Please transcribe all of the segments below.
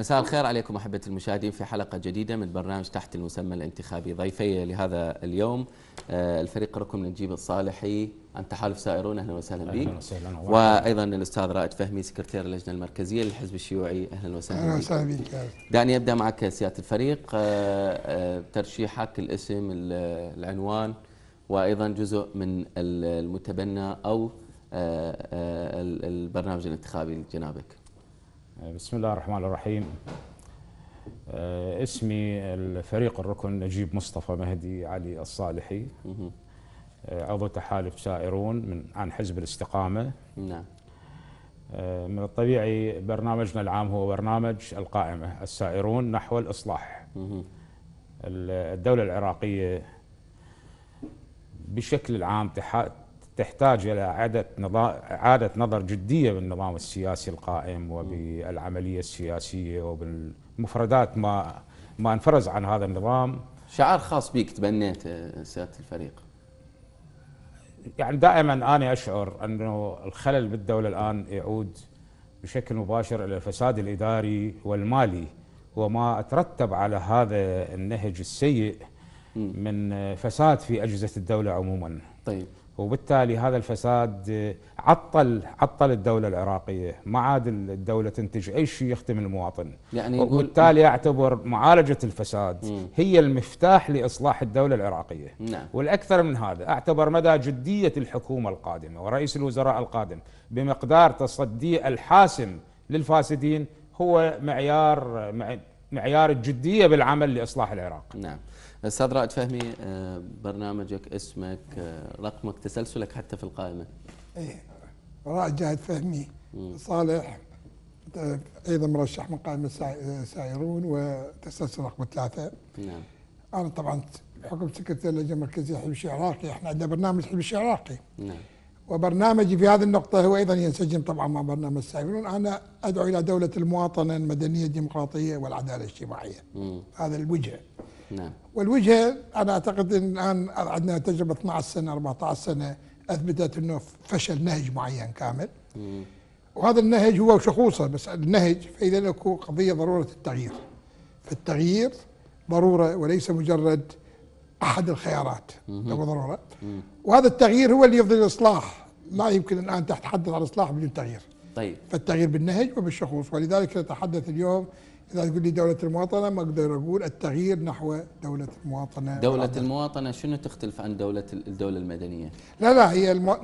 مساء الخير عليكم أحبة المشاهدين في حلقة جديدة من برنامج تحت المسمى الانتخابي ضيفي لهذا اليوم آه، الفريق ركن نجيب الصالحي عن تحالف سائرون أهلا وسهلا بك أهلا وسهلا وأيضا الأستاذ رائد فهمي سكرتير اللجنة المركزية للحزب الشيوعي أهلا وسهلا أهلا وسهلا بك دعني أبدأ معك سيادة الفريق آه، آه، ترشيحك الاسم العنوان وأيضا جزء من المتبنى أو البرنامج الانتخابي لجنابك آه، بسم الله الرحمن الرحيم آه، اسمي الفريق الركن نجيب مصطفى مهدي علي الصالحي آه، عضو تحالف سائرون من عن حزب الاستقامة نعم من الطبيعي برنامجنا العام هو برنامج القائمة السائرون نحو الإصلاح الدولة العراقية بشكل عام تحتاج إلى إعادة نظر, إعادة نظر جدية بالنظام السياسي القائم وبالعملية السياسية وبالمفردات ما ما انفرز عن هذا النظام شعار خاص بك تبنيته آه، سيادة الفريق يعني دائما أنا أشعر أنه الخلل بالدولة الآن يعود بشكل مباشر إلى الفساد الإداري والمالي وما أترتب على هذا النهج السيء من فساد في أجهزة الدولة عموما طيب وبالتالي هذا الفساد آه، عطل عطل الدولة العراقية ما عاد الدولة تنتج أي شيء يخدم المواطن يعني وبالتالي أعتبر معالجة الفساد مم. هي المفتاح لإصلاح الدولة العراقية نعم. والأكثر من هذا أعتبر مدى جدية الحكومة القادمة ورئيس الوزراء القادم بمقدار تصدي الحاسم للفاسدين هو معيار معيار الجدية بالعمل لإصلاح العراق نعم استاذ رائد فهمي آه، برنامجك اسمك آه، رقمك تسلسلك حتى في القائمه ايه رائد جاهد فهمي مم. صالح ايضا مرشح من قائمه سائرون وتسلسل رقم ثلاثه نعم انا طبعا بحكم سكرتير اللجنه المركزيه حزب العراقي احنا عندنا برنامج حزب العراقي نعم وبرنامجي في هذه النقطة هو أيضا ينسجم طبعا مع برنامج سايرون أنا أدعو إلى دولة المواطنة المدنية الديمقراطية والعدالة الاجتماعية مم. هذا الوجه نعم والوجهه انا اعتقد ان الان عندنا تجربه 12 سنه 14 سنه اثبتت انه فشل نهج معين كامل مم. وهذا النهج هو شخوصه بس النهج فاذا اكو قضيه ضروره التغيير فالتغيير ضروره وليس مجرد احد الخيارات هو ضروره وهذا التغيير هو اللي يفضل الاصلاح لا يمكن الان تتحدث عن الاصلاح بدون تغيير طيب فالتغيير بالنهج وبالشخوص ولذلك نتحدث اليوم إذا تقول لي دولة المواطنة ما أقدر أقول التغيير نحو دولة المواطنة دولة العدل. المواطنة شنو تختلف عن دولة الدولة المدنية؟ لا لا هي المو...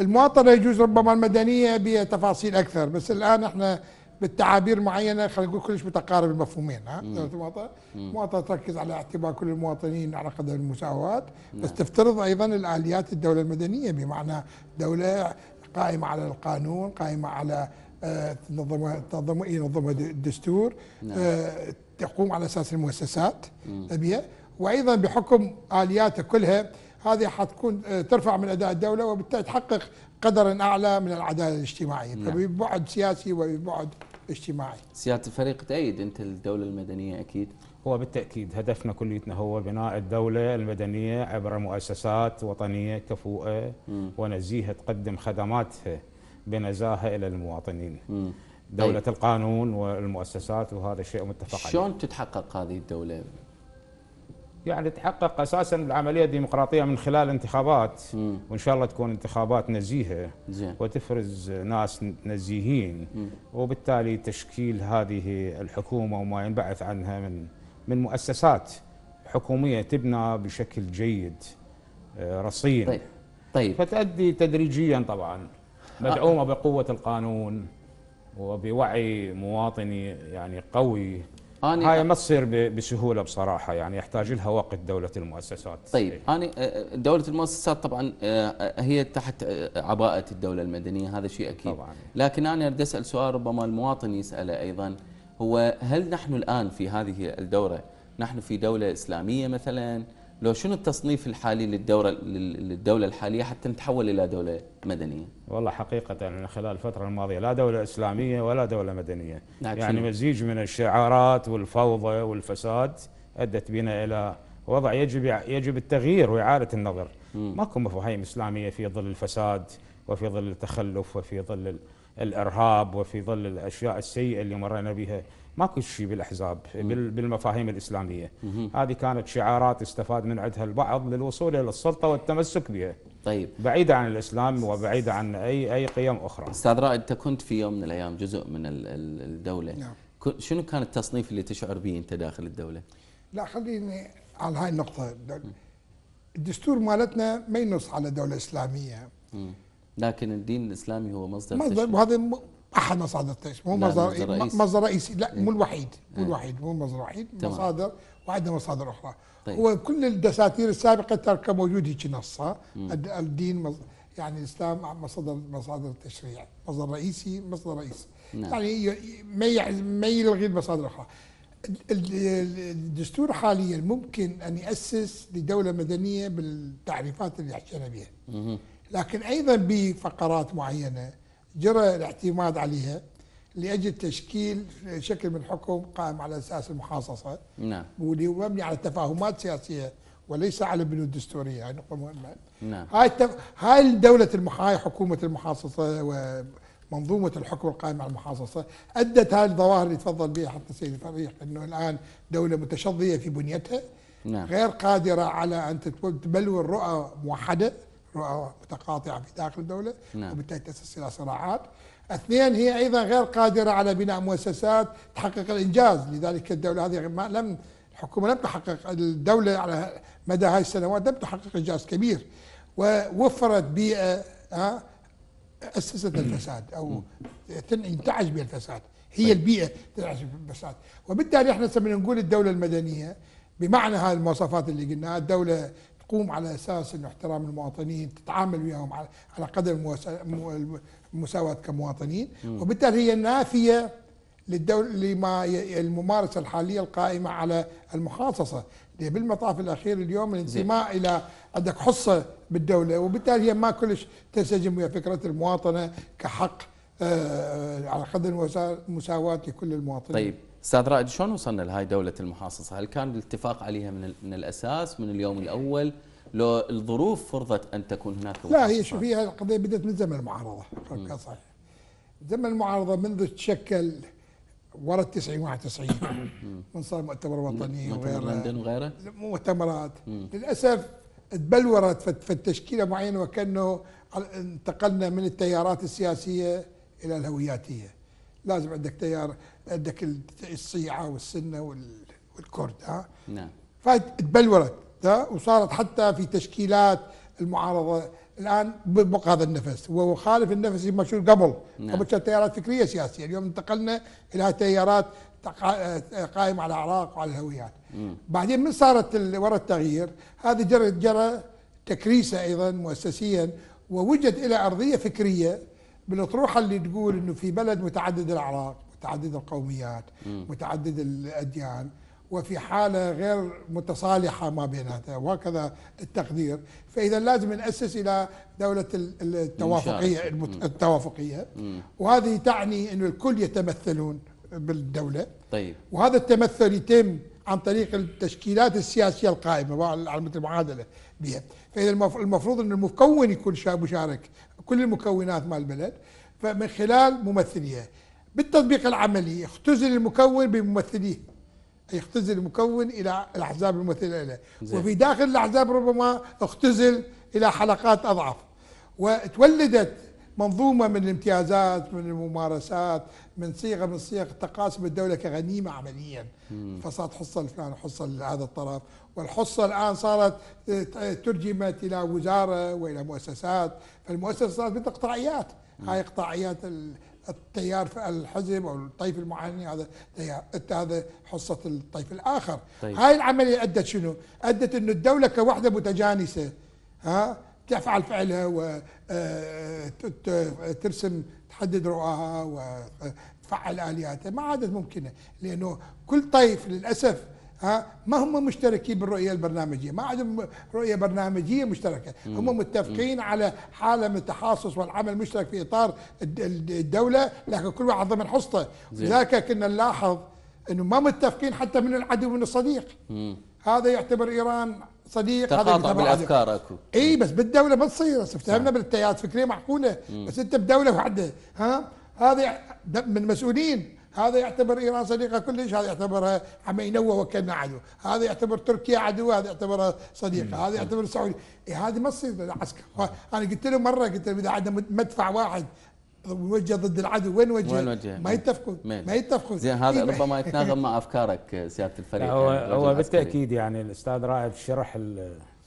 المواطنة يجوز ربما المدنية بتفاصيل أكثر بس الآن إحنا بالتعابير معينة خلينا نقول كلش متقارب المفهومين ها دولة المواطنة المواطنة تركز على اعتبار كل المواطنين على قدر المساواة بس نعم. تفترض أيضا الآليات الدولة المدنية بمعنى دولة قائمة على القانون قائمة على تنظمها تنظم ينظمها الدستور إيه؟ نعم. آه، تقوم على اساس المؤسسات بها وايضا بحكم الياتها كلها هذه حتكون آه، ترفع من اداء الدوله وبالتالي تحقق قدر اعلى من العداله الاجتماعيه نعم. فببعد سياسي وببعد اجتماعي سياده الفريق تأيد انت الدوله المدنيه اكيد هو بالتاكيد هدفنا كليتنا هو بناء الدوله المدنيه عبر مؤسسات وطنيه كفوءه ونزيهه تقدم خدماتها بنزاهه الى المواطنين طيب. دوله أي. القانون والمؤسسات وهذا الشيء متفق عليه شلون تتحقق هذه الدوله يعني تحقق اساسا العمليه الديمقراطيه من خلال انتخابات م. وان شاء الله تكون انتخابات نزيهه زين. وتفرز ناس نزيهين م. وبالتالي تشكيل هذه الحكومه وما ينبعث عنها من من مؤسسات حكوميه تبنى بشكل جيد آه، رصين طيب. طيب فتؤدي تدريجيا طبعا مدعومه بقوه القانون وبوعي مواطني يعني قوي هاي ما تصير بسهوله بصراحه يعني يحتاج لها وقت دوله المؤسسات طيب إيه. انا دوله المؤسسات طبعا هي تحت عباءه الدوله المدنيه هذا شيء اكيد طبعا. لكن انا اريد اسال سؤال ربما المواطن يساله ايضا هو هل نحن الان في هذه الدوره نحن في دوله اسلاميه مثلا لو شنو التصنيف الحالي للدوره للدوله الحاليه حتى نتحول الى دوله مدنيه؟ والله حقيقه يعني خلال الفتره الماضيه لا دوله اسلاميه ولا دوله مدنيه، نعم يعني شنو؟ مزيج من الشعارات والفوضى والفساد ادت بنا الى وضع يجب يجب التغيير واعاده النظر، م. ماكو مفاهيم اسلاميه في ظل الفساد وفي ظل التخلف وفي ظل الارهاب وفي ظل الاشياء السيئه اللي مرينا بها ماكو شيء بالاحزاب بالمفاهيم الاسلاميه هذه كانت شعارات استفاد من عندها البعض للوصول الى السلطه والتمسك بها طيب بعيدة عن الإسلام وبعيدة عن أي أي قيم أخرى أستاذ رائد أنت كنت في يوم من الأيام جزء من الدولة نعم. شنو كان التصنيف اللي تشعر به أنت داخل الدولة؟ لا خليني على هاي النقطة الدستور مالتنا ما ينص على دولة إسلامية م. لكن الدين الإسلامي هو مصدر مصدر وهذا احد مصادرتش مو مصدر مصدر إيه، رئيسي, مصدر رئيسي لا إيه. مو الوحيد مو إيه. الوحيد مو المصدر الوحيد مصادر وعندنا مصادر اخرى طيب. هو كل الدساتير السابقه كان موجود هيك نص الدين مز... يعني الاسلام مصدر مصادر التشريع مصدر رئيسي مصدر رئيسي نعم. يعني ما ما يلغي المصادر الاخرى الدستور حاليا ممكن ان ياسس لدوله مدنيه بالتعريفات اللي حكينا بها لكن ايضا بفقرات معينه جرى الاعتماد عليها لاجل تشكيل شكل من حكم قائم على اساس المحاصصه نعم واللي هو مبني على تفاهمات سياسيه وليس على بنود دستوريه هاي نقطه مهمه نعم هاي التف... هاي دوله المح... هاي حكومه المحاصصه ومنظومه الحكم القائمه على المحاصصه ادت هاي الظواهر اللي تفضل بها حتى السيد فريق انه الان دوله متشظيه في بنيتها نعم. غير قادره على ان تبلور رؤى موحده رؤى متقاطعه في داخل الدوله نعم. وبالتالي تاسس الى صراعات. اثنين هي ايضا غير قادره على بناء مؤسسات تحقق الانجاز، لذلك الدوله هذه ما لم الحكومه لم تحقق الدوله على مدى هذه السنوات لم تحقق انجاز كبير ووفرت بيئه آه، ها اسست الفساد او تنتعش بها الفساد، هي طيب. البيئه تنتعش بالفساد، وبالتالي احنا لما نقول الدوله المدنيه بمعنى هذه المواصفات اللي قلناها الدولة تقوم على اساس انه احترام المواطنين تتعامل وياهم على قدر المساواه كمواطنين وبالتالي هي نافيه للدول لما الممارسه الحاليه القائمه على اللي بالمطاف الاخير اليوم الانتماء نعم. الى عندك حصه بالدوله وبالتالي هي ما كلش تنسجم ويا فكره المواطنه كحق آه، آه، على قدر المساواه لكل المواطنين. طيب استاذ رائد شلون وصلنا لهاي دوله المحاصصه؟ هل كان الاتفاق عليها من من الاساس من اليوم الاول؟ لو الظروف فرضت ان تكون هناك لا هي شوف هي القضيه بدات من زمن المعارضه صحيح زمن المعارضه منذ تشكل ورا 90 91 من صار مؤتمر وطني وغيره لندن وغيره مؤتمرات للاسف تبلورت فتشكيله معينه وكانه انتقلنا من التيارات السياسيه الى الهوياتيه لازم عندك تيار عندك الصيعه والسنه والكرد ها نعم فتبلورت وصارت حتى في تشكيلات المعارضه الان بيطبق هذا النفس وهو خالف النفس المشهور قبل نعم. قبل كانت تيارات فكريه سياسيه اليوم انتقلنا الى تيارات آه، قائمه على العراق وعلى الهويات مم. بعدين من صارت وراء التغيير هذا جرى جرى تكريسه ايضا مؤسسيا ووجد الى ارضيه فكريه بالاطروحه اللي تقول انه في بلد متعدد الاعراق متعدد القوميات متعدد الأديان وفي حالة غير متصالحة ما بينها وهكذا التقدير فإذا لازم نأسس إلى دولة التوافقية التوافقية وهذه تعني أن الكل يتمثلون بالدولة طيب وهذا التمثل يتم عن طريق التشكيلات السياسية القائمة على المعادلة بها فإذا المفروض أن المكون يكون مشارك كل المكونات مال البلد فمن خلال ممثليه بالتطبيق العملي اختزل المكون بممثليه أي يختزل المكون إلى الأحزاب الممثلة له وفي داخل الأحزاب ربما اختزل إلى حلقات أضعف وتولدت منظومة من الامتيازات من الممارسات من صيغة من صيغ تقاسم الدولة كغنيمة عمليا فصارت حصة لفلان وحصة لهذا الطرف والحصة الآن صارت ترجمت إلى وزارة وإلى مؤسسات فالمؤسسة صارت مثل قطاعيات هاي قطاعيات التيار في الحزب او الطيف المعاني هذا تيار هذا حصه الطيف الاخر طيب. هاي العمليه ادت شنو؟ ادت انه الدوله كوحده متجانسه ها تفعل فعلها وترسم آه، تحدد رؤاها وتفعل آه، الياتها ما عادت ممكنه لانه كل طيف للاسف ما هم مشتركين بالرؤيه البرنامجيه ما عندهم رؤيه برنامجيه مشتركه هم متفقين على حاله من التحاصص والعمل المشترك في اطار الدوله لكن كل واحد ضمن حصته لذلك كنا نلاحظ انه ما متفقين حتى من العدو من الصديق هذا يعتبر ايران صديق هذا يعتبر بالافكار اكو اي بس بالدوله ما تصير افتهمنا بالتيارات فكريه معقوله بس انت بدوله واحده ها هذا من مسؤولين هذا يعتبر ايران صديقه كلش هذا يعتبرها عم ينوه عدو هذا يعتبر تركيا عدو هذا يعتبرها صديقه هذا يعتبر السعوديه إيه هذه ما تصير عسكر انا قلت له مره قلت له اذا عندنا مدفع واحد وجه ضد العدو وين وجه؟ وين وجه؟ ما يتفقون ما يتفقون زين هذا إيه ربما يتناغم مع افكارك سياده الفريق هو, يعني هو بالتاكيد يعني الاستاذ رائد شرح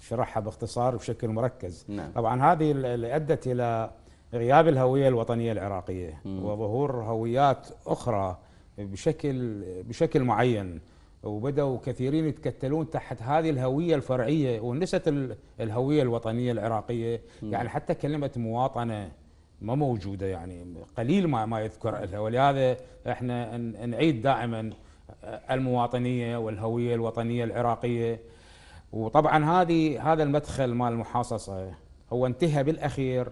شرحها باختصار بشكل مركز نعم. طبعا هذه اللي ادت الى غياب الهوية الوطنية العراقية وظهور هويات أخرى بشكل بشكل معين وبدأوا كثيرين يتكتلون تحت هذه الهوية الفرعية ونست الهوية الوطنية العراقية يعني حتى كلمة مواطنة ما موجودة يعني قليل ما ما يذكر لها ولهذا احنا نعيد دائما المواطنية والهوية الوطنية العراقية وطبعا هذه هذا المدخل مال المحاصصة هو انتهى بالأخير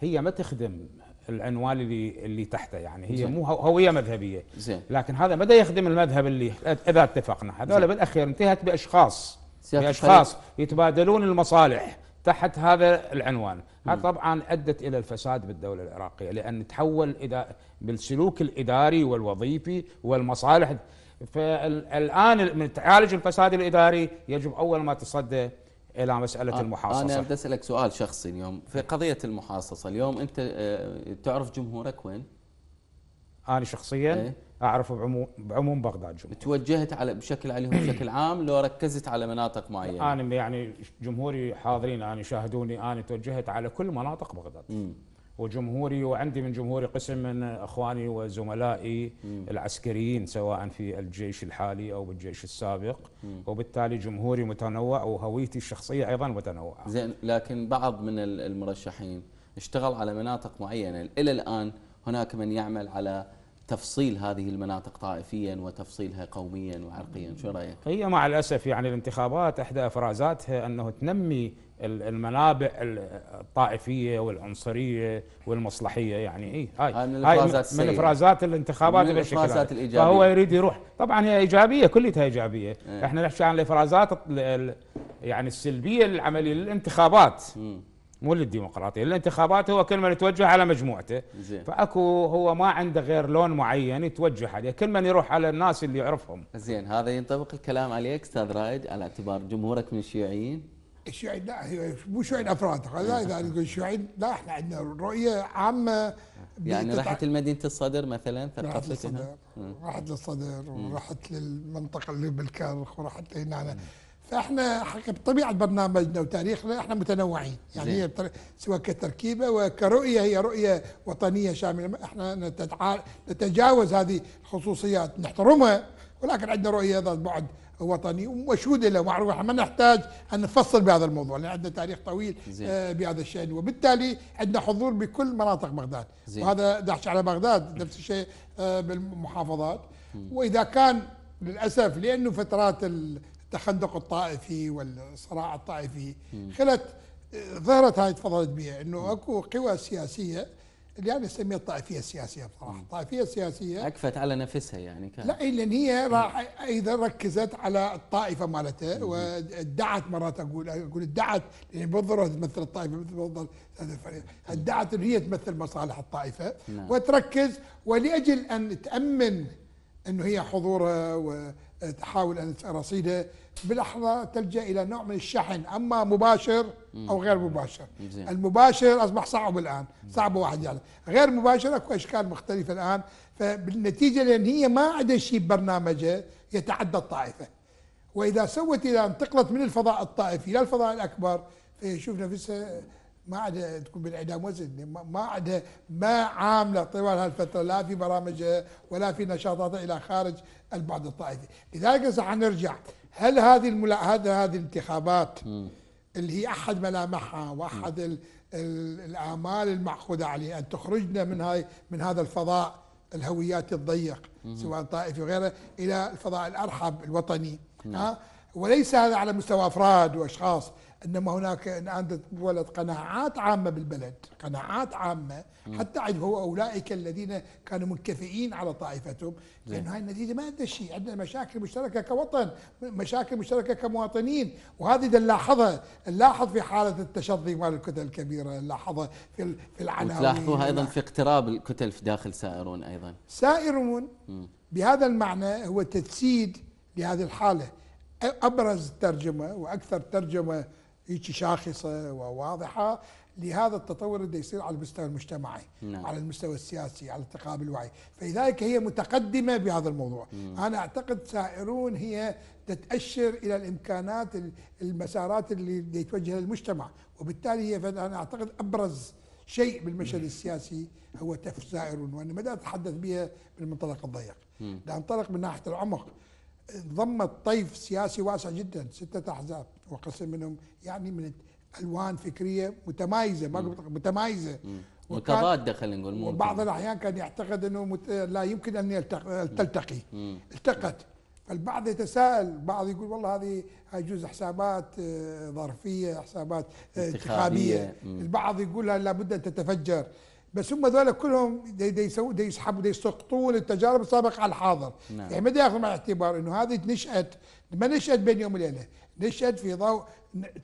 هي ما تخدم العنوان اللي اللي تحته يعني هي مو هويه مذهبيه زين. لكن هذا مدى يخدم المذهب اللي اذا اتفقنا هذول بالاخير انتهت باشخاص باشخاص يتبادلون المصالح تحت هذا العنوان هذا طبعا ادت الى الفساد بالدوله العراقيه لان تحول إذا بالسلوك الاداري والوظيفي والمصالح فالان من تعالج الفساد الاداري يجب اول ما تصدى الى مساله آه المحاصصه انا بدي اسالك سؤال شخصي اليوم في قضيه المحاصصه اليوم انت آه، تعرف جمهورك وين انا شخصيا ايه؟ اعرف بعموم بعموم بغداد جمهور. توجهت على بشكل عليهم بشكل عام لو ركزت على مناطق معينه انا يعني جمهوري حاضرين انا يشاهدوني انا توجهت على كل مناطق بغداد مم. وجمهوري وعندي من جمهوري قسم من اخواني وزملائي م. العسكريين سواء في الجيش الحالي او بالجيش السابق م. وبالتالي جمهوري متنوع وهويتي الشخصيه ايضا متنوعه. زين لكن بعض من المرشحين اشتغل على مناطق معينه الى الان هناك من يعمل على تفصيل هذه المناطق طائفيا وتفصيلها قوميا وعرقيا شو رايك؟ هي مع الاسف يعني الانتخابات احدى افرازاتها انه تنمي المنابع الطائفيه والعنصريه والمصلحيه يعني اي هاي آه، من من افرازات الانتخابات من الافرازات الايجابيه فهو يريد يروح طبعا هي ايجابيه كلها ايجابيه ايه. احنا نحكي عن الافرازات يعني السلبيه للعمليه للانتخابات مو للديمقراطيه الانتخابات هو كل من يتوجه على مجموعته زين. فاكو هو ما عنده غير لون معين يتوجه عليه كل من يروح على الناس اللي يعرفهم زين هذا ينطبق الكلام عليك استاذ رائد على اعتبار جمهورك من الشيوعيين الشيوعيين لا هي مو الافراد افراد نقول الشيوعيين لا احنا عندنا رؤيه عامه يعني راحت لمدينه الصدر مثلا فاتقتلت هنا راحت للصدر وراحت للمنطقه اللي بالكرخ وراحت هنا فاحنا بطبيعه برنامجنا وتاريخنا احنا متنوعين يعني هي سواء كتركيبه وكرؤيه هي رؤيه وطنيه شامله احنا نتجاوز هذه الخصوصيات نحترمها ولكن عندنا رؤيه ذات بعد وطني ومشهوده له معروفه ما نحتاج ان نفصل بهذا الموضوع لان عندنا تاريخ طويل آه بهذا الشان وبالتالي عندنا حضور بكل مناطق بغداد زين. وهذا دهش على بغداد نفس الشيء آه بالمحافظات واذا كان للاسف لانه فترات التخندق الطائفي والصراع الطائفي خلت آه، ظهرت هاي تفضلت بها انه اكو قوى سياسيه اللي انا اسميها الطائفيه السياسيه بصراحه، الطائفيه السياسيه اكفت على نفسها يعني كان لا لان هي راح ايضا ركزت على الطائفه مالتها وادعت مرات اقول اقول ادعت يعني بالضروره تمثل الطائفه مثل ما ادعت ان هي تمثل مصالح الطائفه نعم. وتركز ولاجل ان تامن انه هي حضورها وتحاول ان رصيدها بلحظة تلجا الى نوع من الشحن اما مباشر او غير مباشر مزين. المباشر اصبح صعب الان صعب واحد يعني غير مباشر اكو اشكال مختلفه الان فبالنتيجه لان هي ما عندها شيء برنامجه يتعدى الطائفه واذا سوت اذا انتقلت من الفضاء الطائفي الى الفضاء الاكبر فيشوف نفسها ما عاد تكون بالإعدام وزن ما عاد ما عامله طوال هالفتره لا في برامجها ولا في نشاطاتها الى خارج البعد الطائفي لذلك نرجع هل هذه الملا... هذا هذه الانتخابات اللي هي احد ملامحها واحد ال... ال... الامال الماخوذه عليها ان تخرجنا من هاي من هذا الفضاء الهويات الضيق سواء طائفي وغيره الى الفضاء الارحب الوطني ها وليس هذا على مستوى أفراد وأشخاص إنما هناك الآن تتولد قناعات عامة بالبلد قناعات عامة حتى هو أولئك الذين كانوا منكفئين على طائفتهم لأن هاي النتيجة ما عندها شيء عندنا مشاكل مشتركة كوطن مشاكل مشتركة كمواطنين وهذه نلاحظها نلاحظ في حالة التشظي مال الكتل الكبيرة نلاحظها في في العناوين تلاحظوها أيضا في اقتراب الكتل في داخل سائرون أيضا سائرون بهذا المعنى هو تجسيد لهذه الحالة أبرز ترجمة وأكثر ترجمة هيك شاخصة وواضحة لهذا التطور اللي يصير على المستوى المجتمعي نعم. على المستوى السياسي على تقابل الوعي فلذلك هي متقدمة بهذا الموضوع مم. أنا أعتقد سائرون هي تتأشر إلى الإمكانات المسارات اللي يتوجه للمجتمع وبالتالي هي أنا أعتقد أبرز شيء بالمشهد السياسي هو سائرون وأنا ما أتحدث بها من المنطلق الضيق لا أنطلق من ناحية العمق ضمت طيف سياسي واسع جدا ستة أحزاب وقسم منهم يعني من الوان فكريه متمايزه ما متمايزه متضاده خلينا نقول ممكن بعض الاحيان كان يعتقد انه مت... لا يمكن ان يلتق... تلتقي التقت البعض يتساءل بعض يقول والله هذه يجوز حسابات آه، ظرفيه حسابات آه، انتخابيه البعض يقول لابد ان تتفجر بس هم ذولا كلهم دي يسحبوا دي يسقطون التجارب السابقه على الحاضر نعم. يعني ما ياخذوا مع الاعتبار انه هذه نشات ما نشات بين يوم وليله نشات في ضوء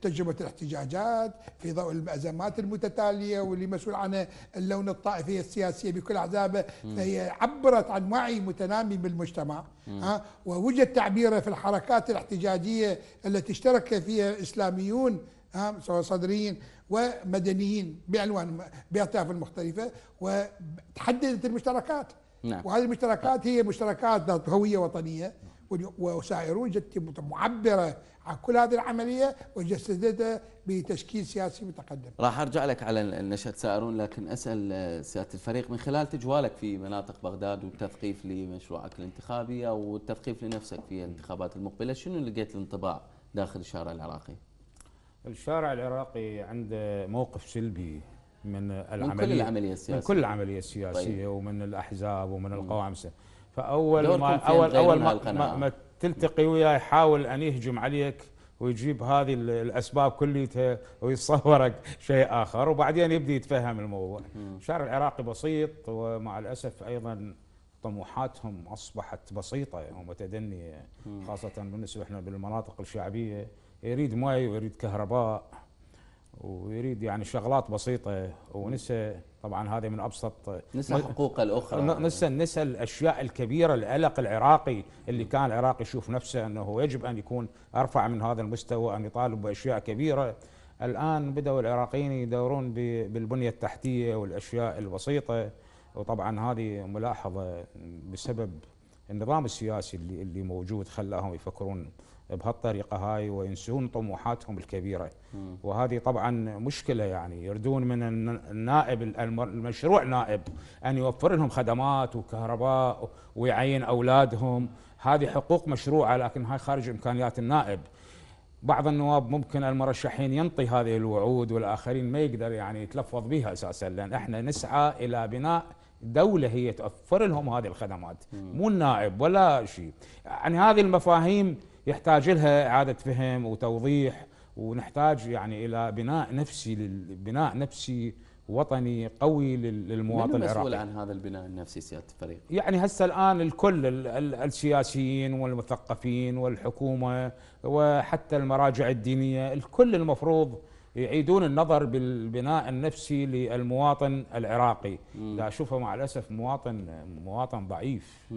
تجربه الاحتجاجات في ضوء الازمات المتتاليه واللي مسؤول عنها اللون الطائفي السياسي بكل احزابه فهي عبرت عن وعي متنامي بالمجتمع ها ووجد تعبيره في الحركات الاحتجاجيه التي اشترك فيها اسلاميون نعم سواء صدريين ومدنيين بالوان بأطياف المختلفة وتحددت المشتركات نعم. وهذه المشتركات هي مشتركات ذات هوية وطنية وسائرون جت معبرة عن كل هذه العملية وجسدتها بتشكيل سياسي متقدم راح أرجع لك على نشأة سائرون لكن أسأل آه، سيادة الفريق من خلال تجوالك في مناطق بغداد والتثقيف لمشروعك الانتخابي أو التثقيف لنفسك في الانتخابات المقبلة شنو لقيت الانطباع داخل الشارع العراقي؟ الشارع العراقي عنده موقف سلبي من العمليه من كل العمليه السياسيه من كل العمليه السياسيه طيب. ومن الاحزاب ومن القوائم فاول ما اول طيب، اول ما, ما, ما تلتقي وياه يحاول ان يهجم عليك ويجيب هذه الاسباب كليتها ويتصورك شيء اخر وبعدين يبدي يتفهم الموضوع. الشارع العراقي بسيط ومع الاسف ايضا طموحاتهم اصبحت بسيطه يعني ومتدنيه خاصه بالنسبه احنا بالمناطق الشعبيه يريد مي ويريد كهرباء ويريد يعني شغلات بسيطه ونسى طبعا هذه من ابسط نسى حقوق الاخرى نسى نسى الاشياء الكبيره القلق العراقي اللي كان العراقي يشوف نفسه انه يجب ان يكون ارفع من هذا المستوى ان يطالب باشياء كبيره الان بداوا العراقيين يدورون بالبنيه التحتيه والاشياء البسيطه وطبعا هذه ملاحظه بسبب النظام السياسي اللي اللي موجود خلاهم يفكرون بهالطريقه هاي وينسون طموحاتهم الكبيره وهذه طبعا مشكله يعني يردون من النائب المشروع نائب ان يوفر لهم خدمات وكهرباء ويعين اولادهم هذه حقوق مشروعه لكن هاي خارج امكانيات النائب بعض النواب ممكن المرشحين ينطي هذه الوعود والاخرين ما يقدر يعني يتلفظ بها اساسا لان احنا نسعى الى بناء دولة هي توفر لهم هذه الخدمات مو النائب ولا شيء يعني هذه المفاهيم يحتاج لها إعادة فهم وتوضيح ونحتاج يعني إلى بناء نفسي بناء نفسي وطني قوي للمواطن العراقي. من المسؤول عن هذا البناء النفسي سياده الفريق؟ يعني هسه الان الكل السياسيين والمثقفين والحكومه وحتى المراجع الدينيه الكل المفروض يعيدون النظر بالبناء النفسي للمواطن العراقي لا اشوفه مع الاسف مواطن مواطن ضعيف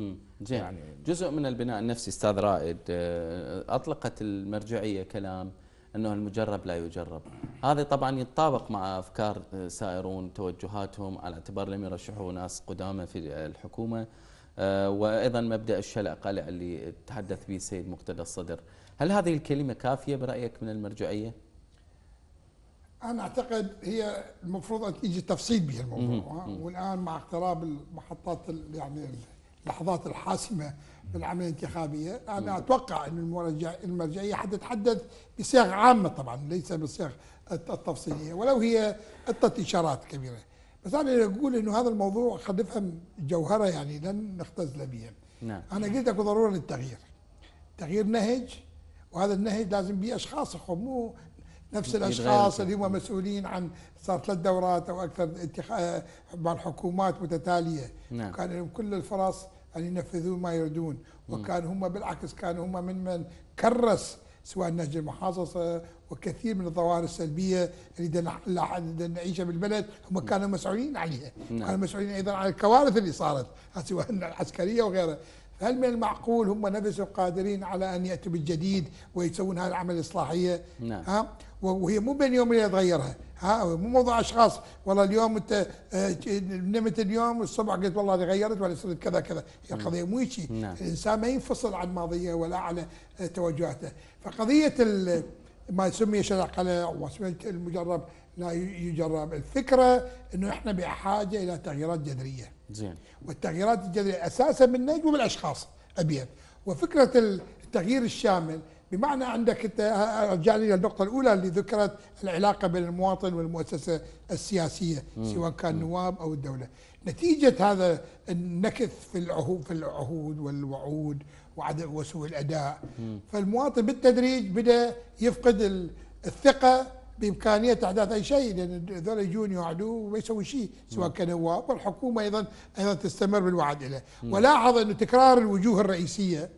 زين يعني جزء من البناء النفسي استاذ رائد آه، اطلقت المرجعيه كلام انه المجرب لا يجرب هذا طبعا يتطابق مع افكار سائرون توجهاتهم على اعتبار لم يرشحوا ناس قدامى في الحكومه آه، وايضا مبدا الشلع قلع اللي تحدث به السيد مقتدى الصدر هل هذه الكلمه كافيه برايك من المرجعيه انا اعتقد هي المفروض ان يجي تفصيل بها الموضوع والان مع اقتراب المحطات يعني اللحظات الحاسمه في العمليه الانتخابيه انا اتوقع ان المرجعيه حتتحدث بصيغ عامه طبعا ليس بصيغ التفصيليه ولو هي اتت اشارات كبيره بس انا اقول انه هذا الموضوع قد نفهم جوهره يعني لن نختزل به نعم انا قلت لك ضروره للتغيير تغيير نهج وهذا النهج لازم به اشخاص مو نفس الاشخاص اللي هم مسؤولين عن صار ثلاث دورات او اكثر مع حكومات متتاليه نعم. كان لهم كل الفرص ان ينفذون ما يريدون وكان هم بالعكس كانوا هم من من كرس سواء نهج المحاصصه وكثير من الظواهر السلبيه اللي نعيشها بالبلد هم كانوا مسؤولين عليها نعم. كانوا مسؤولين ايضا عن الكوارث اللي صارت سواء العسكريه وغيرها هل من المعقول هم نفسهم قادرين على أن يأتوا بالجديد ويسوون هذا العمل الإصلاحية نعم. ها وهي مو بين يوم يتغيرها ها مو موضوع اشخاص والله اليوم انت آه، نمت اليوم والصبح قلت والله تغيرت ولا صرت كذا كذا هي القضيه نعم. مو شيء نعم. الانسان ما ينفصل عن ماضيه ولا على آه، توجهاته فقضيه ما سمي شرع قلع المجرب لا يجرب الفكره انه احنا بحاجه الى تغييرات جذريه زين والتغييرات الجذريه اساسا من النهج ومن ابيض وفكره التغيير الشامل بمعنى عندك انت ارجع لي للنقطه الاولى اللي ذكرت العلاقه بين المواطن والمؤسسه السياسيه مم. سواء كان نواب او الدوله نتيجه هذا النكث في العهود في العهود والوعود وعدم وسوء الاداء مم. فالمواطن بالتدريج بدا يفقد الثقه بامكانيه احداث اي شيء لان هذول يجون يوعدوا وما يسوي شيء سواء نعم. كنواب والحكومه ايضا ايضا تستمر بالوعد له نعم. ولاحظ انه تكرار الوجوه الرئيسيه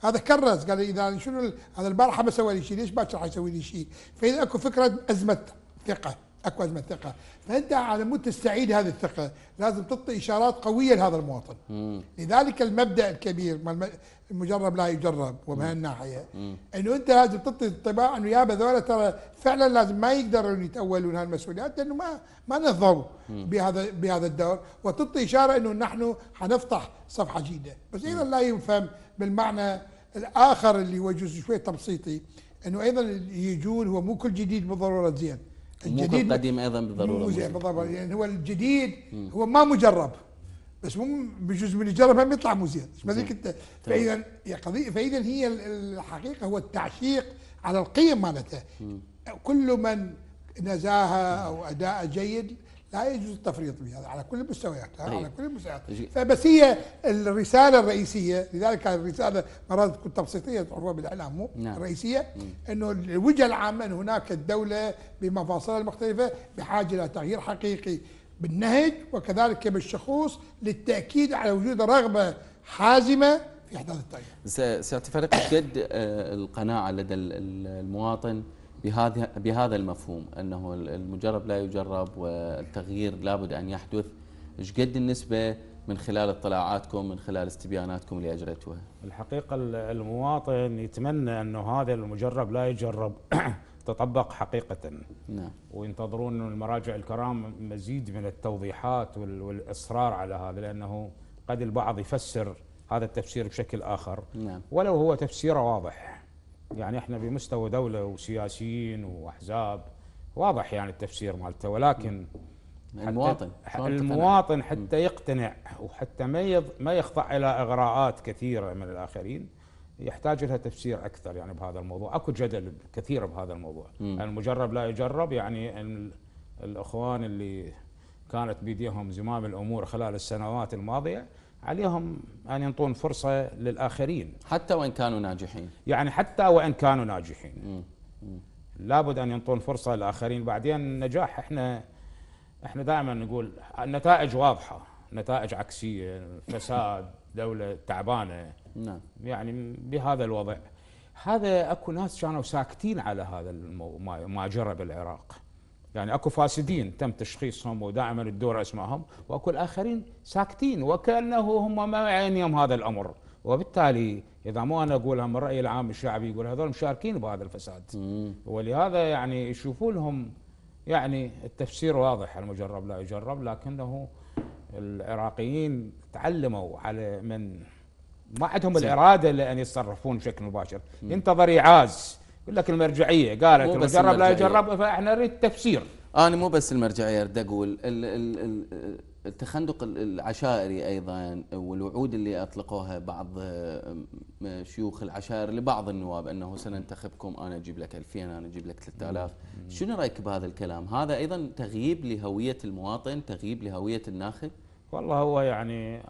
هذا كرس قال اذا شنو هذا البارحه ما سوى لي شيء ليش باكر حيسوي لي شيء؟ فاذا اكو فكره ازمه ثقه اكو ازمه ثقه فانت على مود تستعيد هذه الثقه لازم تعطي اشارات قويه لهذا المواطن مم. لذلك المبدا الكبير المجرب لا يجرب ومن هالناحيه انه انت لازم تعطي انطباع انه يا هذول ترى فعلا لازم ما يقدرون يتاولون هالمسؤوليات لانه ما ما نهضوا بهذا بهذا الدور وتعطي اشاره انه نحن حنفتح صفحه جديده بس ايضا لا يفهم بالمعنى الاخر اللي هو جزء شوي تبسيطي انه ايضا اللي يجون هو مو كل جديد بالضروره زين الجديد القديم ايضا بالضروره مو بالضروره يعني هو الجديد مم. هو ما مجرب بس مو بجزء من الجرب هم يطلع مو زين مش انت فاذا طيب. قضيه فاذا هي الحقيقه هو التعشيق على القيم مالته كل من نزاهه او اداء جيد لا يجوز التفريط بها على كل المستويات على طيب. كل المستويات فبس هي الرساله الرئيسيه لذلك الرساله مرات تكون تبسيطيه تعرفها بالاعلام مو نعم. الرئيسيه مم. انه الوجهه العامه ان هناك الدوله بمفاصلها المختلفه بحاجه الى تغيير حقيقي بالنهج وكذلك بالشخوص للتاكيد على وجود رغبه حازمه في احداث التغيير. سيعطي فرق قد آه، القناعه لدى المواطن بهذه بهذا المفهوم انه المجرب لا يجرب والتغيير لابد ان يحدث ايش قد النسبه من خلال اطلاعاتكم من خلال استبياناتكم اللي اجريتوها الحقيقه المواطن يتمنى انه هذا المجرب لا يجرب تطبق حقيقة نعم. وينتظرون المراجع الكرام مزيد من التوضيحات والإصرار على هذا لأنه قد البعض يفسر هذا التفسير بشكل آخر نعم. ولو هو تفسيره واضح يعني احنا بمستوى دوله وسياسيين واحزاب واضح يعني التفسير مالته ولكن حتى المواطن حتى المواطن حتى يقتنع وحتى ما ما يخضع الى اغراءات كثيره من الاخرين يحتاج لها تفسير اكثر يعني بهذا الموضوع، اكو جدل كثير بهذا الموضوع، المجرب يعني لا يجرب يعني الاخوان اللي كانت بيديهم زمام الامور خلال السنوات الماضيه عليهم أن ينطون فرصة للآخرين حتى وإن كانوا ناجحين يعني حتى وإن كانوا ناجحين لابد أن ينطون فرصة للآخرين بعدين النجاح إحنا إحنا دائما نقول النتائج واضحة نتائج عكسية فساد دولة تعبانة نعم يعني بهذا الوضع هذا اكو ناس كانوا ساكتين على هذا ما جرى بالعراق يعني اكو فاسدين تم تشخيصهم ودائما الدور اسمائهم واكو الاخرين ساكتين وكانه هم ما يعنيهم هذا الامر وبالتالي اذا مو انا اقولها من الراي العام الشعبي يقول هذول مشاركين بهذا الفساد ولهذا يعني يشوفوا لهم يعني التفسير واضح المجرب لا يجرب لكنه العراقيين تعلموا على من ما عندهم الاراده لان يتصرفون بشكل مباشر ينتظر يعاز يقول لك المرجعيه مو بس المجرب لا يجرب فاحنا نريد تفسير انا مو بس المرجعيه اريد اقول التخندق العشائري ايضا والوعود اللي اطلقوها بعض شيوخ العشائر لبعض النواب انه سننتخبكم انا اجيب لك 2000 انا اجيب لك 3000 شنو رايك بهذا الكلام؟ هذا ايضا تغييب لهويه المواطن، تغييب لهويه الناخب؟ والله هو يعني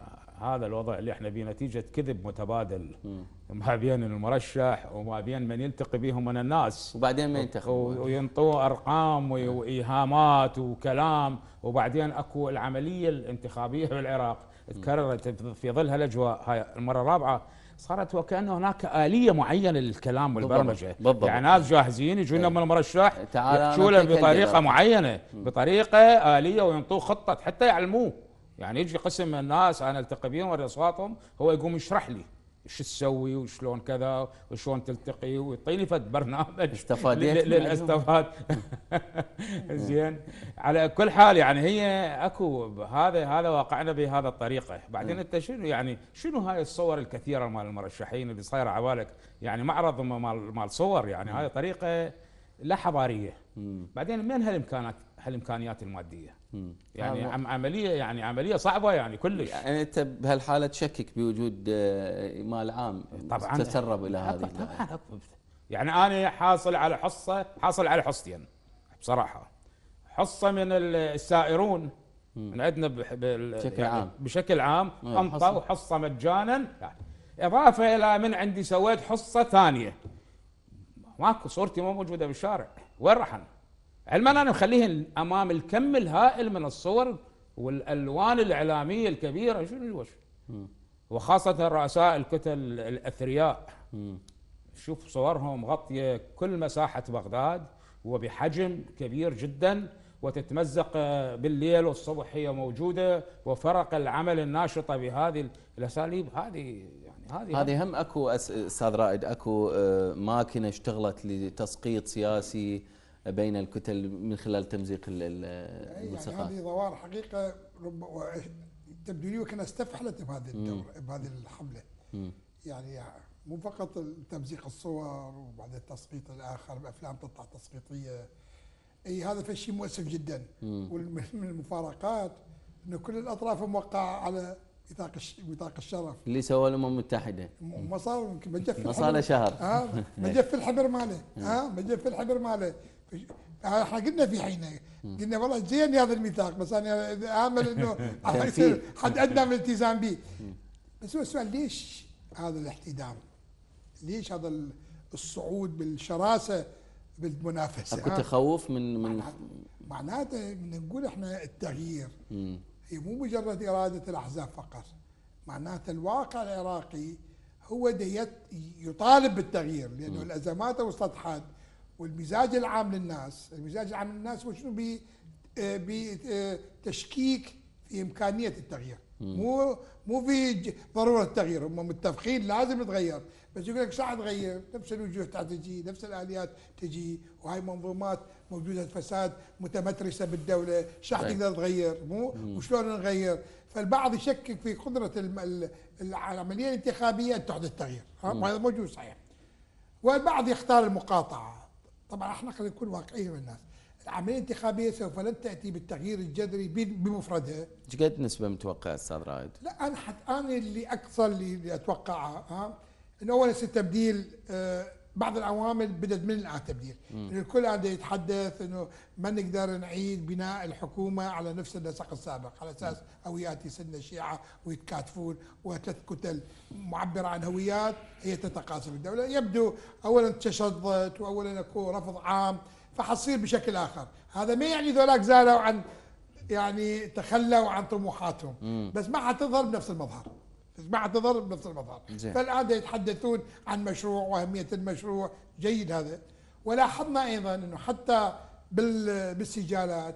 هذا الوضع اللي احنا فيه نتيجه كذب متبادل ما بين المرشح وما بين من يلتقي بهم من الناس وبعدين ما ينتخبوا وينطوه ارقام وايهامات وكلام وبعدين اكو العمليه الانتخابيه في العراق تكررت في ظل هالاجواء هاي المره الرابعه صارت وكان هناك اليه معينه للكلام والبرمجه بالضبط. يعني ناس جاهزين يجون إيه. من المرشح يحكوا بطريقه معينه بطريقه اليه وينطوه خطه حتى يعلموه يعني يجي قسم من الناس انا التقي بهم وارى اصواتهم هو يقوم يشرح لي ايش تسوي وشلون كذا وشلون تلتقي ويعطيني فد برنامج استفاد يعني؟ للاستفاد زين على كل حال يعني هي اكو هذا هذا واقعنا بهذا الطريقه بعدين انت شنو يعني شنو هاي الصور الكثيره مال المرشحين اللي صايره على يعني معرض مال مال صور يعني هاي طريقه لا حضاريه بعدين من هالامكانات هالامكانيات الماديه يعني عم عمليه يعني عمليه صعبه يعني كلش يعني انت بهالحاله تشكك بوجود آه، مال عام طبعا تتسرب الى هذه طبعا يعني انا حاصل على حصه حاصل على حصتين بصراحه حصه من السائرون من عندنا بشكل يعني عام بشكل عام انطوا حصه مجانا يعني اضافه الى من عندي سويت حصه ثانيه ماكو صورتي مو موجوده بالشارع وين راح انا؟ علما أنا مخليهن أمام الكم الهائل من الصور والألوان الإعلامية الكبيرة شنو الوش وخاصة رؤساء الكتل الأثرياء شوف صورهم غطية كل مساحة بغداد وبحجم كبير جدا وتتمزق بالليل والصبح هي موجودة وفرق العمل الناشطة بهذه الأساليب هذه يعني هذه هذه هم أكو أستاذ رائد أكو آه، ماكينة اشتغلت لتسقيط سياسي بين الكتل من خلال تمزيق الملصقات إيه، يعني هذه ظواهر حقيقه تبدو لي وكان استفحلت بهذه الدوره بهذه الحمله يعني مو فقط تمزيق الصور وبعد التسقيط الاخر بافلام تطلع تسقيطيه اي هذا شيء مؤسف جدا ومن المفارقات انه كل الاطراف موقعه على وثاق وثاق الشرف اللي سواه الامم المتحده ما صار مجف ما صار شهر اه مجف الحبر ماله اه مجف الحبر ماله احنا قلنا في حينه قلنا والله زين هذا الميثاق بس انا امل انه حد ادنى من الالتزام به بس هو السؤال ليش هذا الاحتدام؟ ليش هذا الصعود بالشراسه بالمنافسه؟ اكو تخوف من من معناته نقول احنا التغيير هي مو مجرد اراده الاحزاب فقط معناته الواقع العراقي هو ديت يطالب بالتغيير لانه الازمات وصلت حد والمزاج العام للناس المزاج العام للناس وشنو ب آه، بتشكيك آه، في امكانيه التغيير مو مو في ضروره التغيير هم متفقين لازم يتغير بس يقول لك ساعه تغير نفس الوجوه تجي نفس الاليات تجي وهاي منظومات موجوده فساد متمترسه بالدوله شو طيب. تقدر تغير مو وشلون نغير فالبعض يشكك في قدره العمليه الانتخابيه ان تحدث تغيير هذا موجود صحيح والبعض يختار المقاطعه طبعا احنا خلينا نكون واقعيين من الناس العمليه الانتخابيه سوف لن تاتي بالتغيير الجذري بمفردها. ايش قد نسبه متوقعه استاذ رائد؟ لا انا حتى انا اللي اقصى اللي اتوقعها ها انه اولا ستبديل آه بعض العوامل بدت من الان تبديل الكل هذا يتحدث انه ما نقدر نعيد بناء الحكومه على نفس النسق السابق على اساس هويات يسن الشيعه ويتكاتفون وثلاث كتل معبره عن هويات هي تتقاسم الدوله يبدو اولا تشظت واولا اكو رفض عام فحصير بشكل اخر هذا ما يعني ذولاك زالوا عن يعني تخلوا عن طموحاتهم بس ما حتظهر بنفس المظهر بعتذر بنص المطار زي. فالآن يتحدثون عن مشروع وأهمية المشروع جيد هذا ولاحظنا أيضا أنه حتى بالسجالات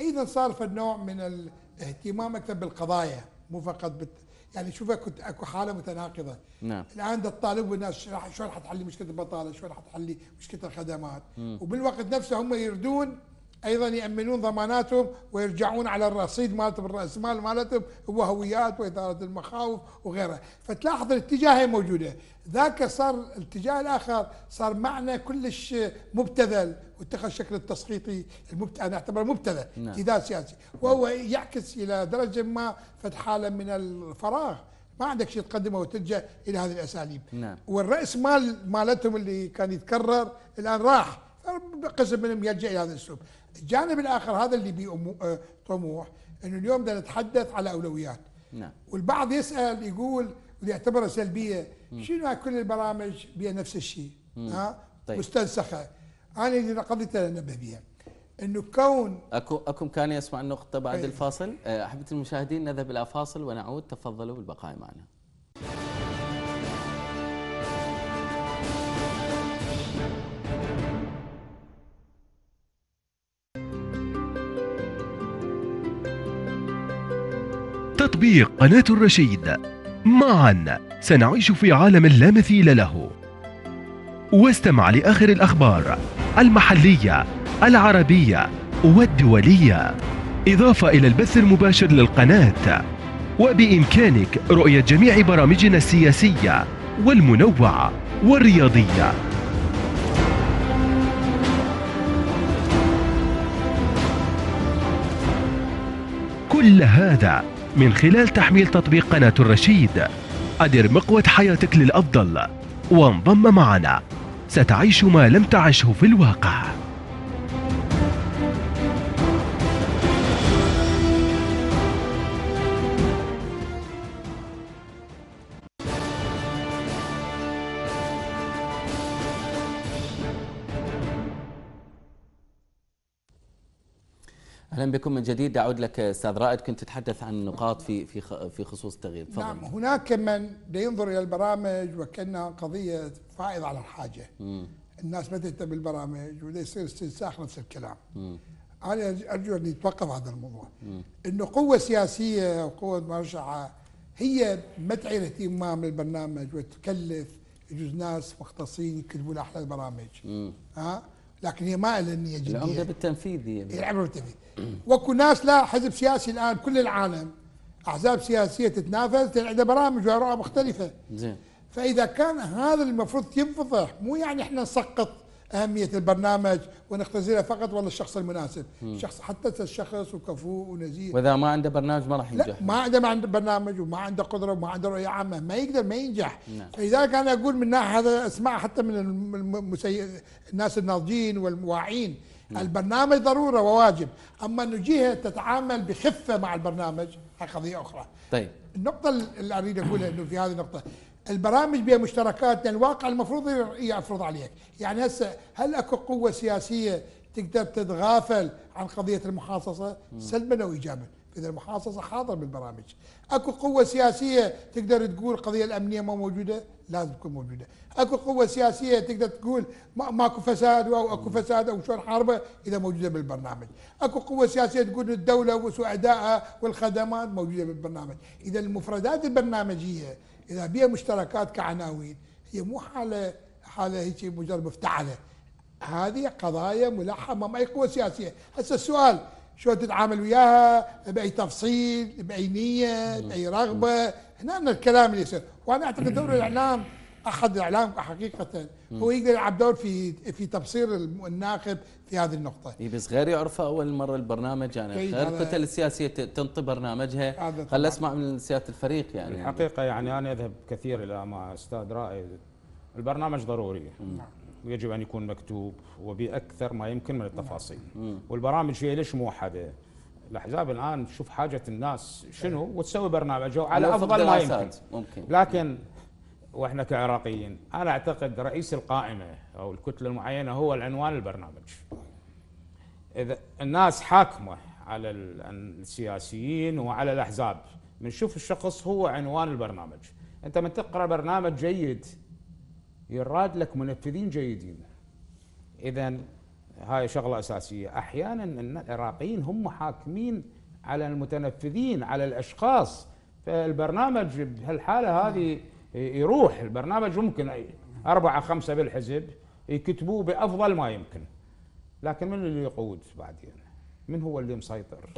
أيضا صار في النوع من الاهتمام أكثر بالقضايا مو فقط بت... يعني شوف اكو اكو حاله متناقضه نعم الان دا الطالب والناس شلون راح تحلي مشكله البطاله شلون راح تحلي مشكله الخدمات وبالوقت نفسه هم يردون ايضا يامنون ضماناتهم ويرجعون على الرصيد مالتهم الراس مال مالتهم وهويات واداره المخاوف وغيرها فتلاحظ الاتجاه موجوده ذاك صار الاتجاه الاخر صار معنى كلش مبتذل واتخذ شكل التسخيطي المبت... انا اعتبره مبتذل اعتداء نعم. سياسي وهو يعكس الى درجه ما فد حاله من الفراغ ما عندك شيء تقدمه وتلجا الى هذه الاساليب نعم. والراس مال مالتهم اللي كان يتكرر الان راح قسم منهم يلجا الى هذا الاسلوب الجانب الاخر هذا اللي بيه آه، طموح انه اليوم بدنا نتحدث على اولويات نعم والبعض يسال يقول ويعتبرها سلبيه شنو كل البرامج بها نفس الشيء ها طيب. مستنسخه انا اللي قضيت انبه بها انه كون اكو اكو كان يسمع النقطه بعد إيه. الفاصل آه، احبه المشاهدين نذهب الى فاصل ونعود تفضلوا بالبقاء معنا تطبيق قناة الرشيد معا سنعيش في عالم لا مثيل له واستمع لآخر الأخبار المحلية العربية والدولية إضافة إلى البث المباشر للقناة وبإمكانك رؤية جميع برامجنا السياسية والمنوعة والرياضية كل هذا من خلال تحميل تطبيق قناة الرشيد أدر مقود حياتك للأفضل وانضم معنا ستعيش ما لم تعشه في الواقع اهلا بكم من جديد اعود لك استاذ رائد كنت تتحدث عن نقاط في في في خصوص التغيير تفضل نعم هناك من ينظر الى البرامج وكانها قضيه فائضه على الحاجه مم. الناس ما تهتم بالبرامج وده يصير استنساخ نفس الكلام مم. انا ارجو ان يتوقف هذا الموضوع انه قوه سياسيه وقوه مرشحه هي ما تعير اهتمام البرنامج وتكلف يجوز ناس مختصين يكتبوا احلى البرامج ها لكن هي مائله للنيه جديه العمده بالتنفيذ إيه، العمده بالتنفيذ واكو ناس لا حزب سياسي الان كل العالم احزاب سياسيه تتنافس عندها برامج واراء مختلفه زين فاذا كان هذا المفروض ينفضح مو يعني احنا نسقط اهميه البرنامج ونختزله فقط والله الشخص المناسب، الشخص حتى الشخص وكفو ونزيه واذا ما عنده برنامج ما راح ينجح لا ما عنده ما عنده برنامج وما عنده قدره وما عنده رؤيه عامه ما يقدر ما ينجح نعم. فلذلك انا اقول من ناحيه هذا اسمع حتى من المسي... الناس الناضجين والواعين مم. نعم. البرنامج ضروره وواجب، اما ان جهه تتعامل بخفه مع البرنامج هاي قضيه اخرى. طيب النقطه اللي اريد اقولها انه في هذه النقطه البرامج بها مشتركات لان الواقع المفروض يفرض عليك، يعني هسه هل اكو قوه سياسيه تقدر تتغافل عن قضيه المحاصصه سلبا او ايجابا؟ اذا المحاصصه حاضر بالبرامج. اكو قوه سياسيه تقدر تقول القضيه الامنيه ما موجوده؟ لازم تكون موجوده. اكو قوه سياسيه تقدر تقول ما ماكو فساد او اكو فساد او شلون حاربه اذا موجوده بالبرنامج. اكو قوه سياسيه تقول الدوله وسعدائها والخدمات موجوده بالبرنامج. اذا المفردات البرنامجيه اذا بها مشتركات كعناوين هي مو حاله حاله هيك مجرد مفتعله هذه قضايا ملحمه ما اي قوه سياسيه هسه السؤال شلون تتعامل وياها باي تفصيل باي نيه باي رغبه هنا الكلام اللي يصير وانا اعتقد دور الاعلام احد الاعلام حقيقه هو يقدر يلعب دور في في تبصير الناخب في هذه النقطه. إيه، بس غير يعرفه اول مره البرنامج يعني الكتل إيه، السياسيه تنطي برنامجها خل اسمع من سياده الفريق يعني. الحقيقه يعني انا اذهب كثير الى مع استاذ رائد البرنامج ضروري نعم. ويجب ان يكون مكتوب وباكثر ما يمكن من التفاصيل مم. والبرامج هي ليش موحده؟ الاحزاب الان تشوف حاجه الناس شنو وتسوي برنامجه على افضل ما يمكن ممكن. لكن واحنا كعراقيين انا اعتقد رئيس القائمه او الكتله المعينه هو العنوان البرنامج اذا الناس حاكمه على السياسيين وعلى الاحزاب بنشوف الشخص هو عنوان البرنامج انت من تقرا برنامج جيد يراد لك منفذين جيدين اذا هاي شغله اساسيه احيانا العراقيين هم حاكمين على المتنفذين على الاشخاص فالبرنامج بهالحاله هذه يروح البرنامج ممكن أربعة خمسة بالحزب يكتبوه بأفضل ما يمكن لكن من اللي يقود بعدين من هو اللي مسيطر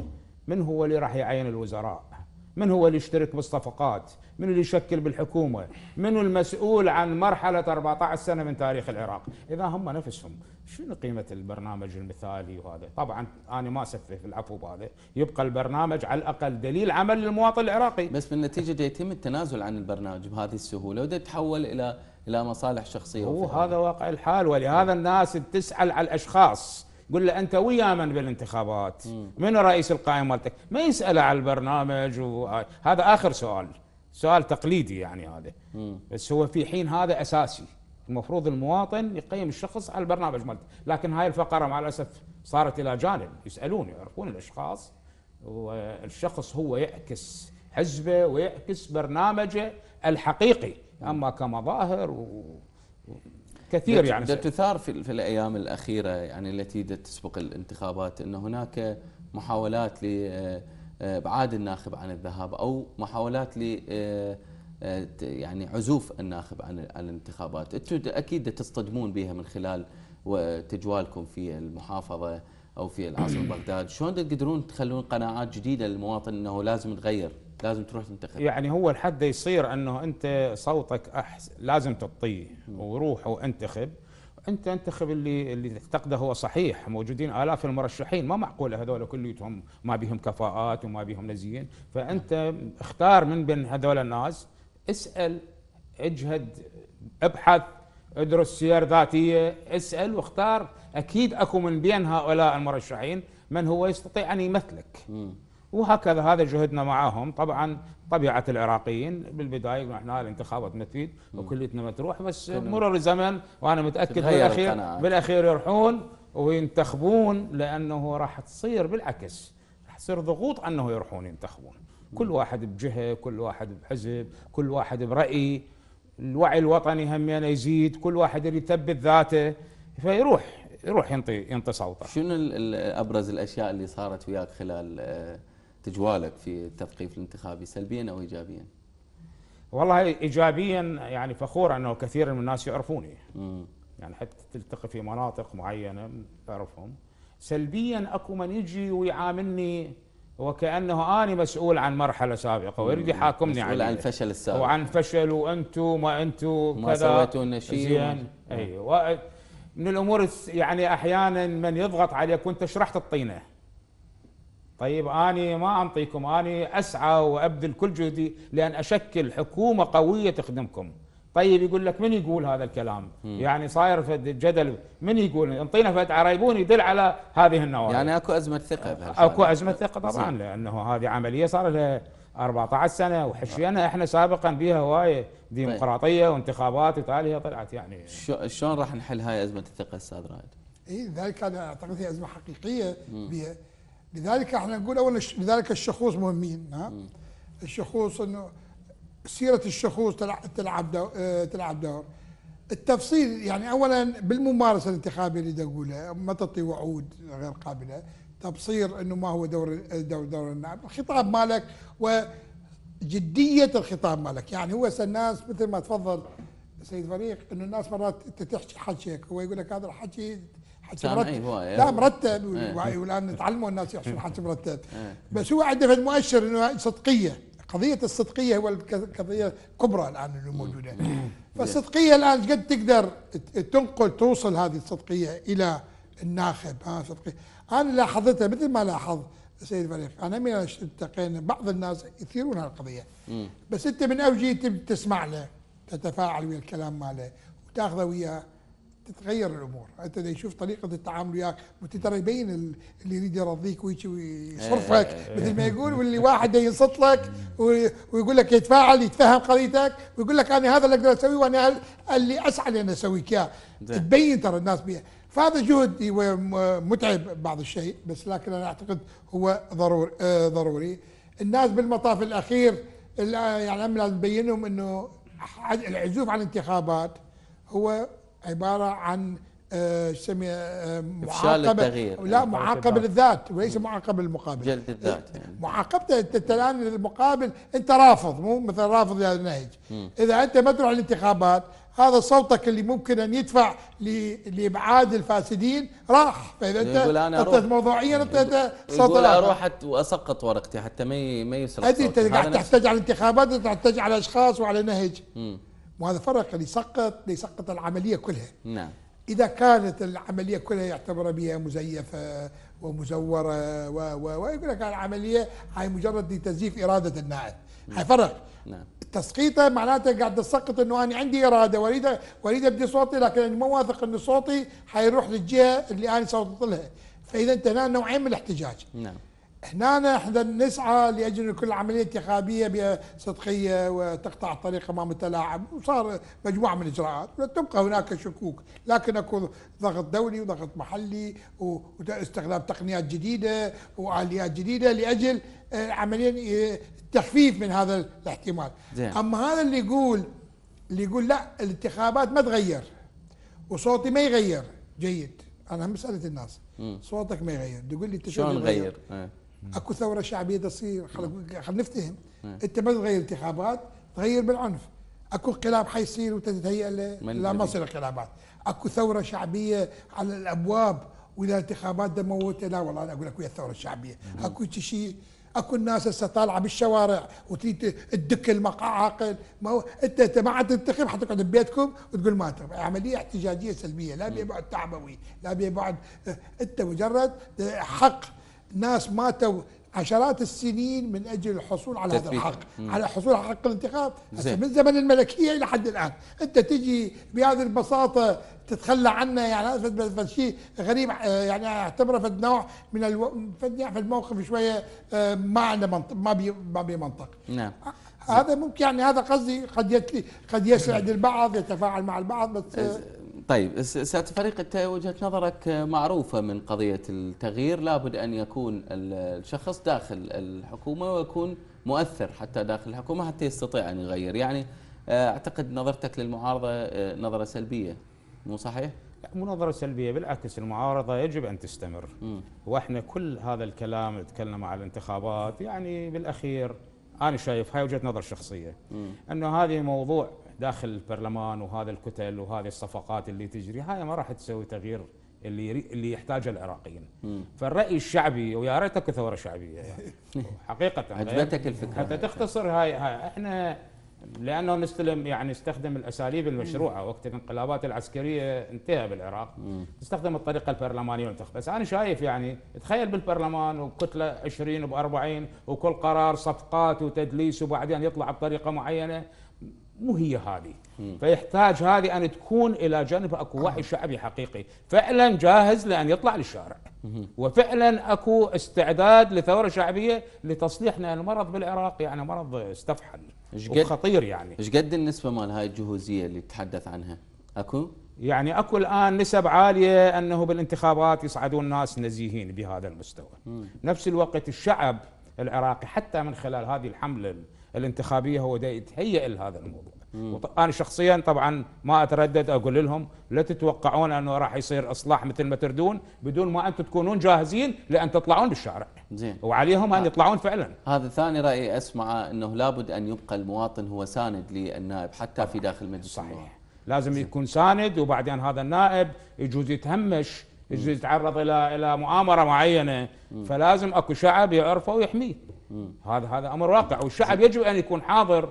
من هو اللي راح يعين الوزراء من هو اللي يشترك بالصفقات من اللي يشكل بالحكومة من المسؤول عن مرحلة 14 سنة من تاريخ العراق إذا هم نفسهم شنو قيمة البرنامج المثالي وهذا طبعا أنا ما في العفو بهذا يبقى البرنامج على الأقل دليل عمل للمواطن العراقي بس بالنتيجة يتم التنازل عن البرنامج بهذه السهولة وده يتحول إلى إلى مصالح شخصية هو هذا واقع الحال ولهذا الناس تسأل على الأشخاص قل له انت ويا من بالانتخابات؟ من رئيس القائمه مالتك؟ ما يساله على البرنامج وهاي. هذا اخر سؤال سؤال تقليدي يعني هذا بس هو في حين هذا اساسي المفروض المواطن يقيم الشخص على البرنامج مالته لكن هاي الفقره مع الاسف صارت الى جانب يسالون يعرفون الاشخاص والشخص هو يعكس حزبه ويعكس برنامجه الحقيقي اما كمظاهر و... كثير يعني تثار في, في الايام الاخيره يعني التي تسبق الانتخابات ان هناك محاولات لابعاد آه، آه، الناخب عن الذهاب او محاولات ل آه، يعني عزوف الناخب عن الانتخابات انتم اكيد تصطدمون بها من خلال تجوالكم في المحافظه او في العاصمه بغداد شلون تقدرون تخلون قناعات جديده للمواطن انه لازم نغير لازم تروح تنتخب يعني هو الحد يصير انه انت صوتك أحس لازم تعطيه وروح وانتخب انت انتخب اللي اللي تعتقده هو صحيح موجودين الاف المرشحين ما معقوله هذول كليتهم ما بيهم كفاءات وما بيهم نزيين فانت اختار من بين هذول الناس اسال اجهد ابحث ادرس سير ذاتيه اسال واختار اكيد اكو من بين هؤلاء المرشحين من هو يستطيع ان يمثلك وهكذا هذا جهدنا معهم طبعا طبيعه العراقيين بالبدايه يقولون احنا الانتخابات ما تفيد وكليتنا ما تروح بس مرور الزمن وانا متاكد بالاخير بالاخير يروحون وينتخبون لانه راح تصير بالعكس راح تصير ضغوط انه يروحون ينتخبون كل واحد بجهه كل واحد بحزب كل واحد براي الوعي الوطني همينه يزيد كل واحد اللي يثبت ذاته فيروح يروح ينطي ينطي صوته شنو ابرز الاشياء اللي صارت وياك خلال آه، تجوالك في التثقيف الانتخابي سلبيا او ايجابيا؟ والله ايجابيا يعني فخور انه كثير من الناس يعرفوني مم. يعني حتى تلتقي في مناطق معينه تعرفهم سلبيا اكو من يجي ويعاملني وكانه انا مسؤول عن مرحله سابقه ويريد يحاكمني مسؤول عن, عن الفشل السابق وعن فشل وانتم ما انتم ما سويتوا لنا شيء زين اي أيوة. من الامور يعني احيانا من يضغط عليك وانت شرحت الطينه طيب أنا ما أنطيكم أنا أسعى وأبذل كل جهدي لأن أشكل حكومة قوية تخدمكم طيب يقول لك من يقول هذا الكلام مم. يعني صاير في الجدل من يقول انطينا فد عرايبون يدل على هذه النواة يعني اكو ازمه ثقه اكو ازمه ثقه طبعا لانه هذه عمليه صار لها 14 سنه وحشينا احنا سابقا بها هوايه ديمقراطيه طيب. وانتخابات وتاليها طلعت يعني شلون راح نحل هاي ازمه الثقه استاذ رائد؟ اي ذلك انا اعتقد هي ازمه حقيقيه لذلك احنا نقول اولا لذلك الشخوص مهمين ها الشخوص انه سيره الشخوص تلعب آه، تلعب دور التفصيل يعني اولا بالممارسه الانتخابيه اللي اقولها ما تعطي وعود غير قابله تبصير انه ما هو دور دور, دور النائب الخطاب مالك وجديه الخطاب مالك يعني هو الناس مثل ما تفضل سيد فريق انه الناس مرات انت تحكي حكيك هو يقول لك هذا الحكي أيوة، أيوة. إيه. حكي مرتب لا مرتب والان تعلموا الناس يحسون حكي مرتب بس هو عنده مؤشر انه صدقيه قضيه الصدقيه هو القضيه الكبرى الان اللي موجوده إيه. فالصدقيه الان قد تقدر تنقل توصل هذه الصدقيه الى الناخب ها صدقيه انا لاحظتها مثل ما لاحظ سيد فريق انا من التقينا بعض الناس يثيرون هالقضيه بس انت من اوجه تسمع له تتفاعل ويا الكلام ماله وتاخذه وياه تتغير الامور انت يشوف طريقه التعامل وياك ترى يبين اللي يريد يرضيك ويجي ويصرفك إيه. مثل ما يقول واللي واحد ينصت لك ويقول لك يتفاعل يتفهم قضيتك ويقول لك انا هذا اللي اقدر اسويه وانا اللي اسعى لان اسويك اياه تبين ترى الناس بيه فهذا جهد متعب بعض الشيء بس لكن انا اعتقد هو ضروري ضروري الناس بالمطاف الاخير يعني لازم نبين لهم انه العزوف عن الانتخابات هو عباره عن آه، آه، معاقبه التغيير لا يعني معاقبه للذات وليس معاقبه للمقابل جلد الذات إيه، يعني. معاقبته انت الان المقابل انت رافض مو مثلا رافض لهذا النهج اذا انت ما تروح الانتخابات هذا صوتك اللي ممكن ان يدفع لابعاد الفاسدين راح فاذا انت يقول موضوعيا انت صوت يقول اروح واسقط ورقتي حتى ما ما يسرق انت قاعد تحتاج على الانتخابات تحتاج على اشخاص وعلى نهج مم. وهذا فرق ليسقط ليسقط العملية كلها نعم إذا كانت العملية كلها يعتبر بها مزيفة ومزورة و و ويقول لك العملية هاي مجرد لتزييف إرادة الناعم هاي نعم. فرق نعم تسقيطه معناته قاعد تسقط انه انا عندي اراده واريد واريد ابدي صوتي لكن انا مو واثق ان صوتي حيروح للجهه اللي انا صوتت لها فاذا انت هنا نوعين من الاحتجاج نعم هنا نحن نسعى لاجل كل العمليه انتخابيه بصدقيه وتقطع الطريق امام التلاعب وصار مجموعه من الاجراءات تبقى هناك شكوك لكن اكو ضغط دولي وضغط محلي واستخدام تقنيات جديده واليات جديده لاجل آه، عمليا التخفيف آه، من هذا الاحتمال زين. اما هذا اللي يقول اللي يقول لا الانتخابات ما تغير وصوتي ما يغير جيد انا هم سالت الناس صوتك ما يغير تقول لي شلون غير. اكو ثوره شعبيه تصير خلينا نفتهم انت ما تغير انتخابات تغير بالعنف اكو انقلاب حيصير وانت له لا ما تصير انقلابات اكو ثوره شعبيه على الابواب واذا انتخابات دموت لا والله انا اقول لك ويا الثوره الشعبيه اكو شيء اكو الناس هسه طالعه بالشوارع وتريد تدك المقع عاقل ما هو انت انت ما عاد تنتخب حتقعد ببيتكم وتقول ما تبقى. عمليه احتجاجيه سلبيه لا بها بعد تعبوي لا بها بعد انت مجرد حق ناس ماتوا عشرات السنين من اجل الحصول على هذا الحق مم. على الحصول على حق الانتخاب زي. من زمن الملكيه الى حد الان انت تجي بهذه البساطه تتخلى عنا يعني هذا شيء غريب آه، يعني اعتبره في نوع من الو... في يعني الموقف شويه آه، ما عنده منطق ما بي ما بي منطق نعم آه، هذا ممكن يعني هذا قصدي قد يتلي قد يسعد البعض يتفاعل مع البعض بس طيب سياده فريق انت وجهه نظرك آه، معروفه من قضيه التغيير لابد ان يكون الشخص داخل الحكومه ويكون مؤثر حتى داخل الحكومه حتى يستطيع ان يغير يعني آه، اعتقد نظرتك للمعارضه آه، نظره سلبيه مو صحيح؟ لا مو نظره سلبيه بالعكس المعارضه يجب ان تستمر م. واحنا كل هذا الكلام نتكلم على الانتخابات يعني بالاخير انا شايف هاي وجهه نظر شخصيه م. انه هذه موضوع داخل البرلمان وهذا الكتل وهذه الصفقات اللي تجري هاي ما راح تسوي تغيير اللي اللي يحتاجه العراقيين فالراي الشعبي ويا ريتك ثوره شعبيه يعني حقيقه عجبتك الفكره حتى تختصر هاي, هاي احنا لانه نستلم يعني نستخدم الاساليب المشروعه وقت الانقلابات العسكريه انتهى بالعراق تستخدم الطريقه البرلمانيه وانتخب بس انا شايف يعني تخيل بالبرلمان وكتله 20 ب 40 وكل قرار صفقات وتدليس وبعدين يطلع بطريقه معينه مو هي هذه فيحتاج هذه أن تكون إلى جانب أكو وعي شعبي حقيقي فعلا جاهز لأن يطلع للشارع وفعلا أكو استعداد لثورة شعبية لتصليح المرض بالعراق يعني مرض استفحل وخطير يعني ايش قد النسبة مال هاي الجهوزية اللي تتحدث عنها أكو؟ يعني اكو الان نسب عاليه انه بالانتخابات يصعدون ناس نزيهين بهذا المستوى. نفس الوقت الشعب العراقي حتى من خلال هذه الحمله الانتخابيه هو يتهيئ لهذا الموضوع انا شخصيا طبعا ما اتردد اقول لهم لا تتوقعون انه راح يصير اصلاح مثل ما تردون بدون ما انتم تكونون جاهزين لان تطلعون بالشارع زين وعليهم ان آه. يطلعون فعلا هذا ثاني راي اسمعه انه لابد ان يبقى المواطن هو ساند للنائب حتى في داخل مجلس صحيح لازم زين. يكون ساند وبعدين هذا النائب يجوز يتهمش يجوز يتعرض الى الى مؤامره معينه فلازم اكو شعب يعرفه ويحميه هذا هذا امر واقع والشعب يجب ان يكون حاضر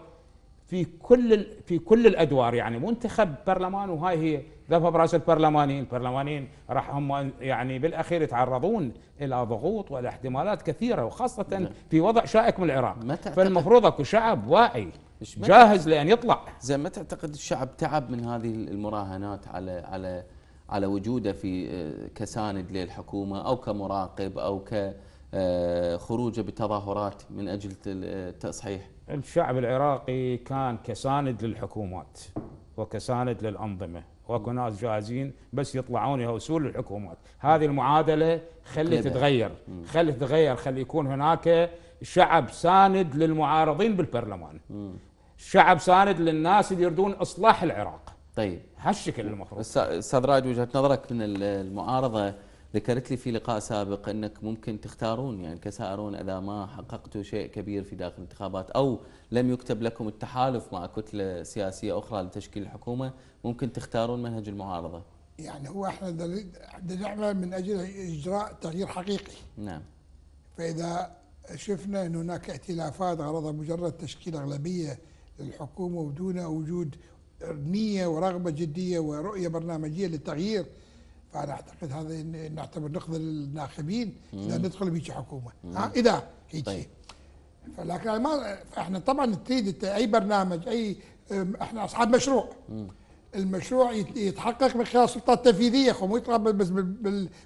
في كل في كل الادوار يعني منتخب برلمان وهاي هي ذهب براس البرلمانيين، البرلمانيين راح هم يعني بالاخير يتعرضون الى ضغوط والى احتمالات كثيره وخاصه نعم. في وضع شائك من العراق فالمفروض اكو شعب واعي جاهز لان يطلع زين ما تعتقد الشعب تعب من هذه المراهنات على على على وجوده في آه، كساند للحكومه او كمراقب او ك آه، خروجه بتظاهرات من أجل التصحيح الشعب العراقي كان كساند للحكومات وكساند للأنظمة واكو ناس جاهزين بس يطلعون يهوسون للحكومات هذه المعادله خلي تتغير خلي تتغير خلي يكون هناك شعب ساند للمعارضين بالبرلمان شعب ساند للناس اللي يريدون اصلاح العراق طيب هالشكل المفروض استاذ راج وجهه نظرك من المعارضه ذكرت لي في لقاء سابق انك ممكن تختارون يعني كسائرون اذا ما حققتوا شيء كبير في داخل الانتخابات او لم يكتب لكم التحالف مع كتله سياسيه اخرى لتشكيل الحكومه ممكن تختارون منهج المعارضه. يعني هو احنا نعمل من اجل اجراء تغيير حقيقي. نعم. فاذا شفنا ان هناك ائتلافات غرضها مجرد تشكيل اغلبيه للحكومه ودون وجود نيه ورغبه جديه ورؤيه برنامجيه للتغيير فانا اعتقد هذا نعتبر نقض للناخبين اذا ندخل بهيك حكومه ها اذا هيك طيب. فلكن ما احنا طبعا تريد اي برنامج اي احنا اصحاب مشروع مم. المشروع يتحقق من خلال السلطه التنفيذيه مو يتقبل بس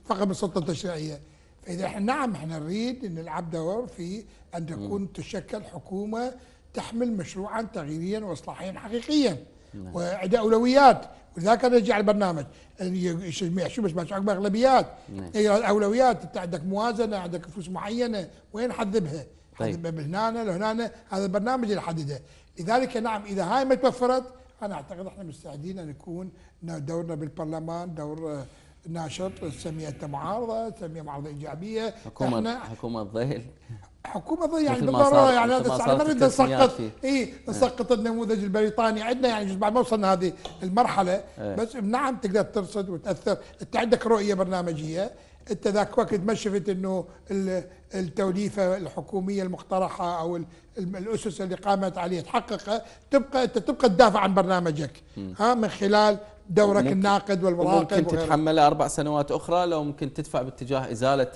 فقط بالسلطه التشريعيه فاذا احنا نعم احنا نريد ان نلعب دور في ان تكون تشكل حكومه تحمل مشروعا تغييريا واصلاحيا حقيقيا نعم. وعنده اولويات ولذلك انا اجي على البرنامج شو بس عقب اغلبيات نعم. إيه، اولويات انت عندك موازنه عندك فلوس معينه وين حذبها؟ طيب. حذبها من هنا لهنا هذا البرنامج اللي حدده لذلك نعم اذا هاي ما توفرت انا اعتقد احنا مستعدين ان نكون دورنا بالبرلمان دور آه، ناشط سميته معارضه سميه معارضه ايجابيه حكومه حكومه ظل حكومه ظل يعني بالضروره يعني هذا ما نريد نسقط اي نسقط النموذج البريطاني عندنا يعني بعد ما وصلنا هذه المرحله ايه. بس نعم تقدر ترصد وتاثر انت عندك رؤيه برنامجيه انت ذاك وقت ما شفت انه التوليفه الحكوميه المقترحه او الاسس اللي قامت عليها تحققها تبقى انت تبقى تدافع عن برنامجك ها من خلال دورك الناقد والمراقب ممكن تتحمل اربع سنوات اخرى لو ممكن تدفع باتجاه ازاله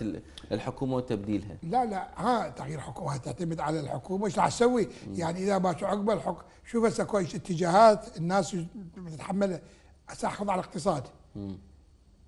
الحكومه وتبديلها لا لا ها تغيير حكومه تعتمد على الحكومه ايش راح تسوي؟ يعني اذا ما عقب الحكم شوف هسه اكو اتجاهات الناس تتحمل اخذ على الاقتصاد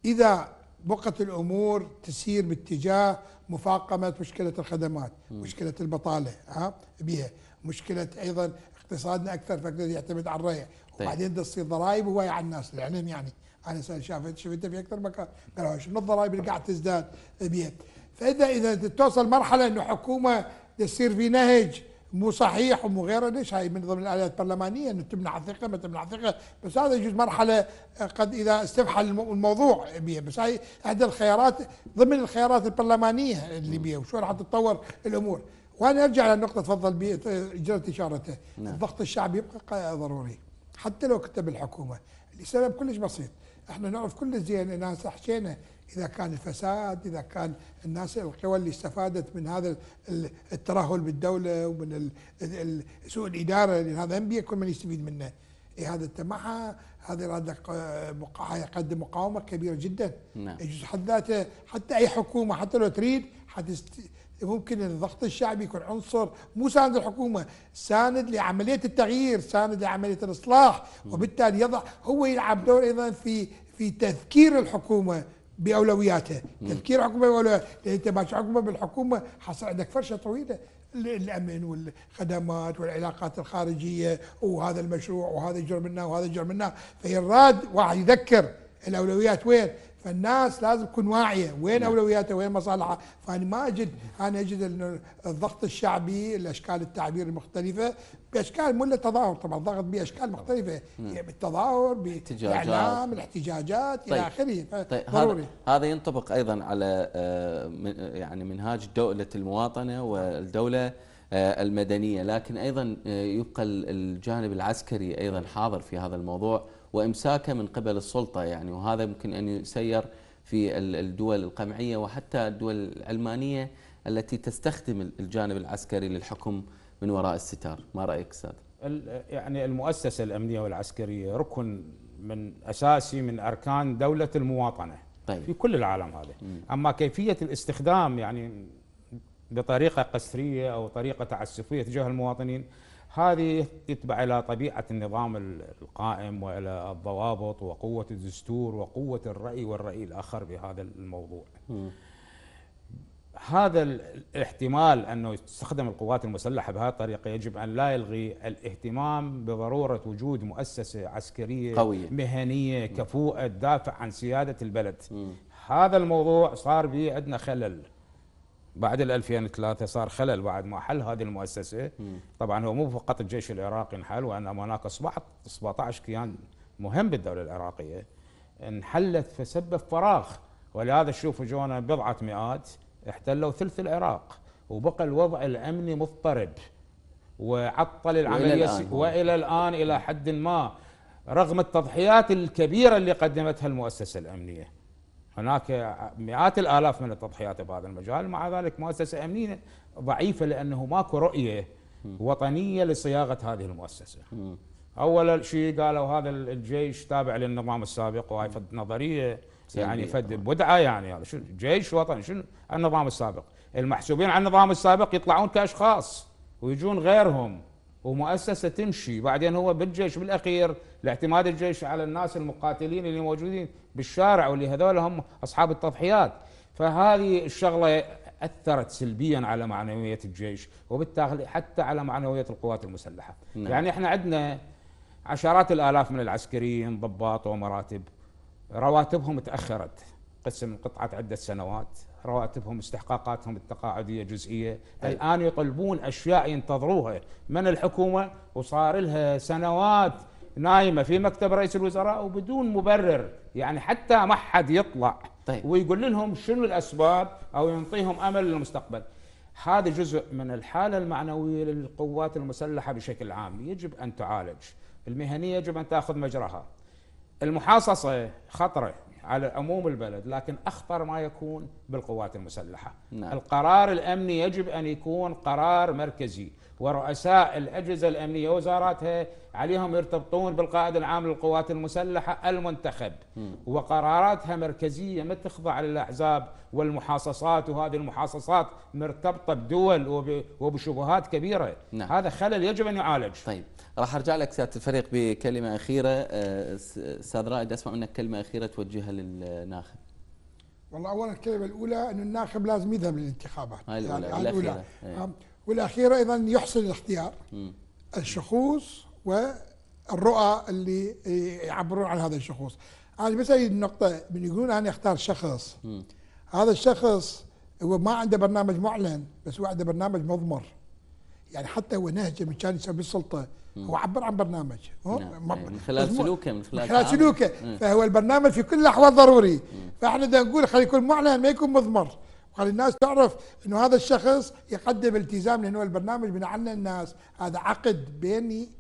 اذا بقت الامور تسير باتجاه مفاقمه مشكله الخدمات، مشكله البطاله ها بها، مشكله ايضا اقتصادنا اكثر فقد يعتمد على الريع طيب. بعدين تصير ضرائب هواي على الناس الاعلام يعني انا شافت شفتها في اكثر مكان قالوا شنو الضرائب اللي قاعد تزداد بها فاذا اذا توصل مرحله انه حكومه يصير في نهج مو صحيح ومو غيره ليش هاي من ضمن الاليات البرلمانيه انه تمنع الثقه ما تمنع الثقه بس هذا يجوز مرحله قد اذا استفحل الموضوع بها بس هاي احدى الخيارات ضمن الخيارات البرلمانيه اللي بها وشلون تتطور الامور وانا ارجع للنقطه تفضل اجرت اشارته نعم. الضغط الشعبي يبقى ضروري حتى لو كتب الحكومة لسبب كلش بسيط احنا نعرف كل زين الناس حكينا اذا كان الفساد اذا كان الناس القوى اللي استفادت من هذا الترهل بالدوله ومن سوء الاداره لان هذا هم بيكون من يستفيد منه إيه هذا التمعها هذا يقدم مقاومه كبيره جدا نعم. يجوز حد ذاته حتى اي حكومه حتى لو تريد حتست... ممكن الضغط الشعبي يكون عنصر مو ساند الحكومة ساند لعملية التغيير ساند لعملية الإصلاح وبالتالي يضع هو يلعب دور أيضا في في تذكير الحكومة باولوياتها تذكير حكومه باولوياتها لان انت باش حكومه بالحكومه حصل عندك فرشه طويله الامن والخدمات والعلاقات الخارجيه وهذا المشروع وهذا جرمنا وهذا جرمنا فيراد واحد يذكر الاولويات وين فالناس لازم تكون واعيه وين نعم. اولوياتها وين مصالحها فانا ما اجد انا اجد الضغط الشعبي الاشكال التعبير المختلفه باشكال مو التظاهر طبعا ضغط باشكال نعم. مختلفه نعم. يعني بالتظاهر بالاعلام الاحتجاجات طيب. الى اخره طيب ضروري هذا ينطبق ايضا على آه، يعني منهاج دوله المواطنه والدوله آه، المدنيه لكن ايضا آه، يبقى الجانب العسكري ايضا حاضر في هذا الموضوع وإمساكه من قبل السلطة يعني وهذا ممكن أن يسير في الدول القمعية وحتى الدول العلمانية التي تستخدم الجانب العسكري للحكم من وراء الستار ما رأيك أستاذ؟ يعني المؤسسة الأمنية والعسكرية ركن من أساسي من أركان دولة المواطنة طيب. في كل العالم هذا أما كيفية الاستخدام يعني بطريقة قسرية أو طريقة تعسفية تجاه المواطنين هذه يتبع إلى طبيعة النظام القائم وإلى الضوابط وقوة الدستور وقوة الرأي والرأي الآخر بهذا الموضوع م. هذا الاحتمال أنه تستخدم القوات المسلحة بهذه الطريقة يجب أن لا يلغي الاهتمام بضرورة وجود مؤسسة عسكرية قوية. مهنية كفوءة تدافع عن سيادة البلد م. هذا الموضوع صار به عندنا خلل بعد ال 2003 صار خلل بعد ما حل هذه المؤسسه طبعا هو مو فقط الجيش العراقي انحل وانما هناك 17 كيان مهم بالدوله العراقيه انحلت فسبب فراغ ولهذا شوفوا جونا بضعه مئات احتلوا ثلث العراق وبقى الوضع الامني مضطرب وعطل العمليه وإلى الآن, وإلى الآن إلى حد ما رغم التضحيات الكبيرة اللي قدمتها المؤسسة الأمنية هناك مئات الالاف من التضحيات بهذا المجال مع ذلك مؤسسه امنيه ضعيفه لانه ماكو رؤيه وطنيه لصياغه هذه المؤسسه. اول شيء قالوا هذا الجيش تابع للنظام السابق وهي فد نظريه يعني فد بدعه يعني هذا شنو جيش وطني شنو النظام السابق؟ المحسوبين على النظام السابق يطلعون كاشخاص ويجون غيرهم ومؤسسه تمشي بعدين هو بالجيش بالاخير الاعتماد الجيش على الناس المقاتلين اللي موجودين بالشارع واللي هذول هم اصحاب التضحيات فهذه الشغله اثرت سلبيا على معنويه الجيش وبالتالي حتى على معنويه القوات المسلحه نعم. يعني احنا عندنا عشرات الالاف من العسكريين ضباط ومراتب رواتبهم تاخرت قسم قطعه عده سنوات رواتبهم استحقاقاتهم التقاعديه جزئيه أي. الان يطلبون اشياء ينتظروها من الحكومه وصار لها سنوات نايمه في مكتب رئيس الوزراء وبدون مبرر يعني حتى ما حد يطلع طيب. ويقول لهم شنو الاسباب او ينطيهم امل للمستقبل هذا جزء من الحاله المعنويه للقوات المسلحه بشكل عام يجب ان تعالج المهنيه يجب ان تاخذ مجراها المحاصصه خطره على عموم البلد لكن أخطر ما يكون بالقوات المسلحة نعم. القرار الأمني يجب أن يكون قرار مركزي ورؤساء الأجهزة الأمنية وزاراتها عليهم يرتبطون بالقائد العام للقوات المسلحة المنتخب م. وقراراتها مركزية ما تخضع للأحزاب والمحاصصات وهذه المحاصصات مرتبطة بدول وبشبهات كبيرة نعم. هذا خلل يجب أن يعالج طيب راح ارجع لك سياده الفريق بكلمه اخيره استاذ آه، رائد اسمع منك كلمه اخيره توجهها للناخب والله اولا الكلمه الاولى ان الناخب لازم يذهب للانتخابات هاي الاولى يعني الاولى إيه. والاخيره ايضا يحسن الاختيار الشخوص والرؤى اللي يعبرون عن هذا الشخوص انا بس النقطه من يقولون انا اختار شخص هذا الشخص هو ما عنده برنامج معلن بس هو عنده برنامج مضمر يعني حتى هو نهجه من كان يسوي السلطه هو عبر عن برنامج نعم،, نعم. من خلال سلوكه من خلال, من خلال سلوكه فهو البرنامج في كل الاحوال ضروري فاحنا بدنا نقول خلي يكون معلن ما يكون مضمر وخلي الناس تعرف انه هذا الشخص يقدم التزام لانه البرنامج من عنا الناس هذا عقد بيني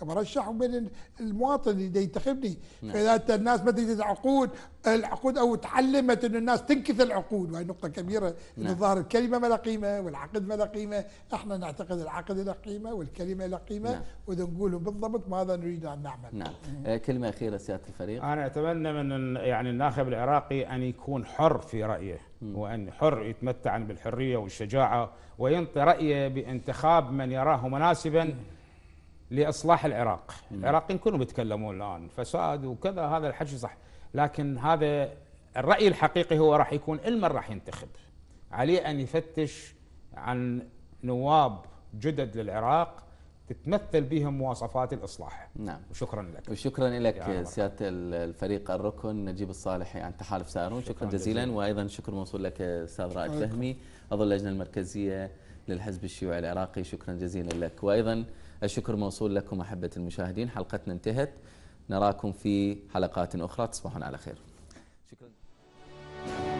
كمرشح وبين المواطن اللي ينتخبني نعم. فاذا الناس ما تجد العقود العقود او تعلمت ان الناس تنكث العقود وهي نقطه كبيره نعم. انه ظاهر الكلمه ما لها قيمه والعقد ما لها قيمه احنا نعتقد العقد له قيمه والكلمه له قيمه نعم. واذا نقول بالضبط ماذا نريد ان نعمل نعم آه، كلمه اخيره سياده الفريق انا اتمنى من يعني الناخب العراقي ان يكون حر في رايه وان حر يتمتع بالحريه والشجاعه وينطي رايه بانتخاب من يراه مناسبا مم. لاصلاح العراق العراقيين كلهم يتكلمون الان فساد وكذا هذا الحكي صح لكن هذا الراي الحقيقي هو راح يكون المن راح ينتخب عليه ان يفتش عن نواب جدد للعراق تتمثل بهم مواصفات الاصلاح نعم وشكرا لك وشكرا لك سياده الفريق الركن نجيب الصالحي عن تحالف سارون شكرا, شكرا جزيلا, جزيلا وايضا شكر موصول لك استاذ رائد فهمي عضو اللجنه المركزيه للحزب الشيوعي العراقي شكرا جزيلا لك وايضا الشكر موصول لكم أحبة المشاهدين حلقتنا انتهت نراكم في حلقات أخرى تصبحون على خير شكرا